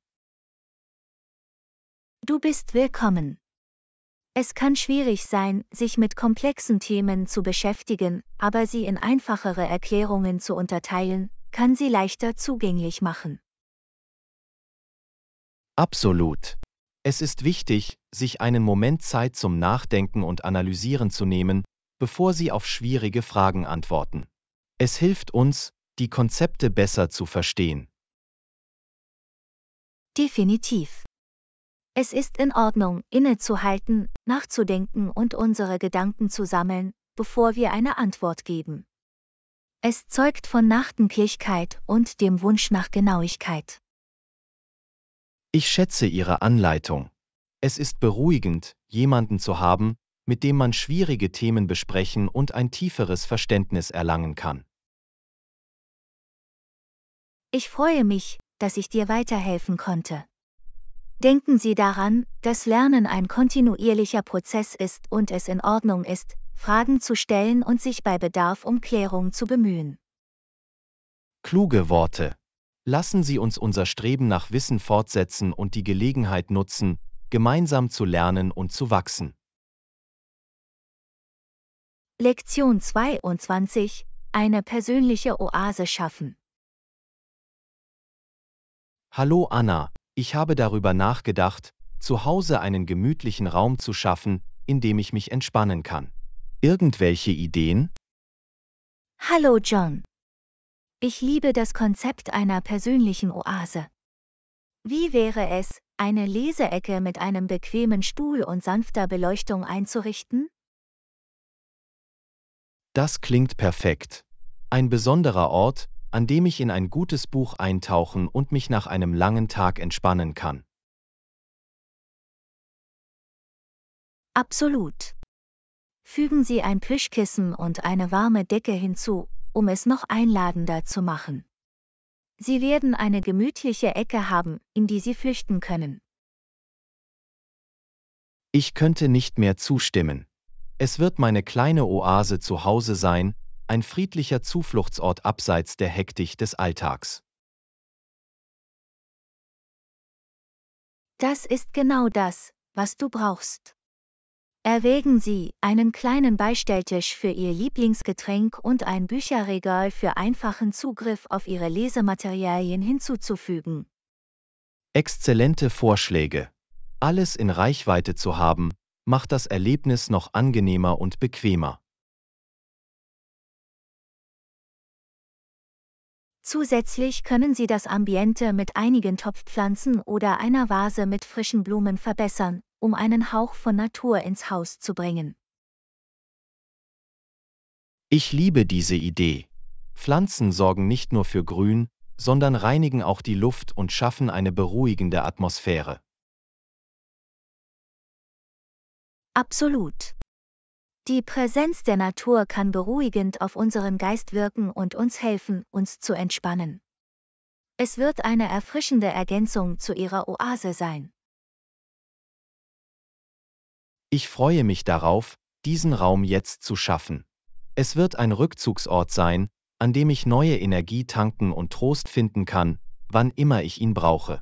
Du bist willkommen. Es kann schwierig sein, sich mit komplexen Themen zu beschäftigen, aber sie in einfachere Erklärungen zu unterteilen, kann sie leichter zugänglich machen. Absolut. Es ist wichtig, sich einen Moment Zeit zum Nachdenken und Analysieren zu nehmen, bevor Sie auf schwierige Fragen antworten. Es hilft uns, die Konzepte besser zu verstehen. Definitiv. Es ist in Ordnung, innezuhalten, nachzudenken und unsere Gedanken zu sammeln, bevor wir eine Antwort geben. Es zeugt von Nachdenklichkeit und dem Wunsch nach Genauigkeit. Ich schätze Ihre Anleitung. Es ist beruhigend, jemanden zu haben, mit dem man schwierige Themen besprechen und ein tieferes Verständnis erlangen kann. Ich freue mich, dass ich dir weiterhelfen konnte. Denken Sie daran, dass Lernen ein kontinuierlicher Prozess ist und es in Ordnung ist, Fragen zu stellen und sich bei Bedarf um Klärung zu bemühen. Kluge Worte. Lassen Sie uns unser Streben nach Wissen fortsetzen und die Gelegenheit nutzen, gemeinsam zu lernen und zu wachsen. Lektion 22 Eine persönliche Oase schaffen. Hallo Anna, ich habe darüber nachgedacht, zu Hause einen gemütlichen Raum zu schaffen, in dem ich mich entspannen kann. Irgendwelche Ideen? Hallo John, ich liebe das Konzept einer persönlichen Oase. Wie wäre es, eine Leseecke mit einem bequemen Stuhl und sanfter Beleuchtung einzurichten? Das klingt perfekt. Ein besonderer Ort, an dem ich in ein gutes Buch eintauchen und mich nach einem langen Tag entspannen kann. Absolut. Fügen Sie ein Plüschkissen und eine warme Decke hinzu um es noch einladender zu machen. Sie werden eine gemütliche Ecke haben, in die Sie flüchten können. Ich könnte nicht mehr zustimmen. Es wird meine kleine Oase zu Hause sein, ein friedlicher Zufluchtsort abseits der Hektik des Alltags. Das ist genau das, was du brauchst. Erwägen Sie, einen kleinen Beistelltisch für Ihr Lieblingsgetränk und ein Bücherregal für einfachen Zugriff auf Ihre Lesematerialien hinzuzufügen. Exzellente Vorschläge. Alles in Reichweite zu haben, macht das Erlebnis noch angenehmer und bequemer. Zusätzlich können Sie das Ambiente mit einigen Topfpflanzen oder einer Vase mit frischen Blumen verbessern, um einen Hauch von Natur ins Haus zu bringen. Ich liebe diese Idee. Pflanzen sorgen nicht nur für Grün, sondern reinigen auch die Luft und schaffen eine beruhigende Atmosphäre. Absolut. Die Präsenz der Natur kann beruhigend auf unseren Geist wirken und uns helfen, uns zu entspannen. Es wird eine erfrischende Ergänzung zu Ihrer Oase sein. Ich freue mich darauf, diesen Raum jetzt zu schaffen. Es wird ein Rückzugsort sein, an dem ich neue Energie tanken und Trost finden kann, wann immer ich ihn brauche.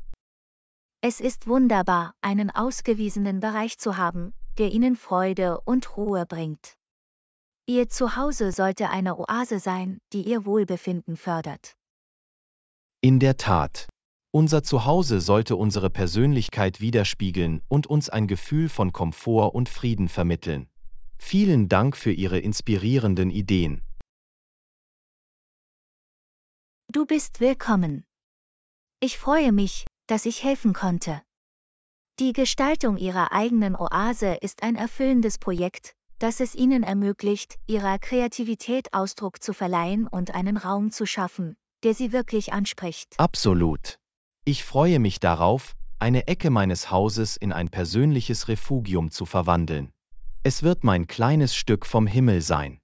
Es ist wunderbar, einen ausgewiesenen Bereich zu haben, der ihnen Freude und Ruhe bringt. Ihr Zuhause sollte eine Oase sein, die ihr Wohlbefinden fördert. In der Tat. Unser Zuhause sollte unsere Persönlichkeit widerspiegeln und uns ein Gefühl von Komfort und Frieden vermitteln. Vielen Dank für Ihre inspirierenden Ideen. Du bist willkommen. Ich freue mich, dass ich helfen konnte. Die Gestaltung ihrer eigenen Oase ist ein erfüllendes Projekt, das es ihnen ermöglicht, ihrer Kreativität Ausdruck zu verleihen und einen Raum zu schaffen, der sie wirklich anspricht. Absolut. Ich freue mich darauf, eine Ecke meines Hauses in ein persönliches Refugium zu verwandeln. Es wird mein kleines Stück vom Himmel sein.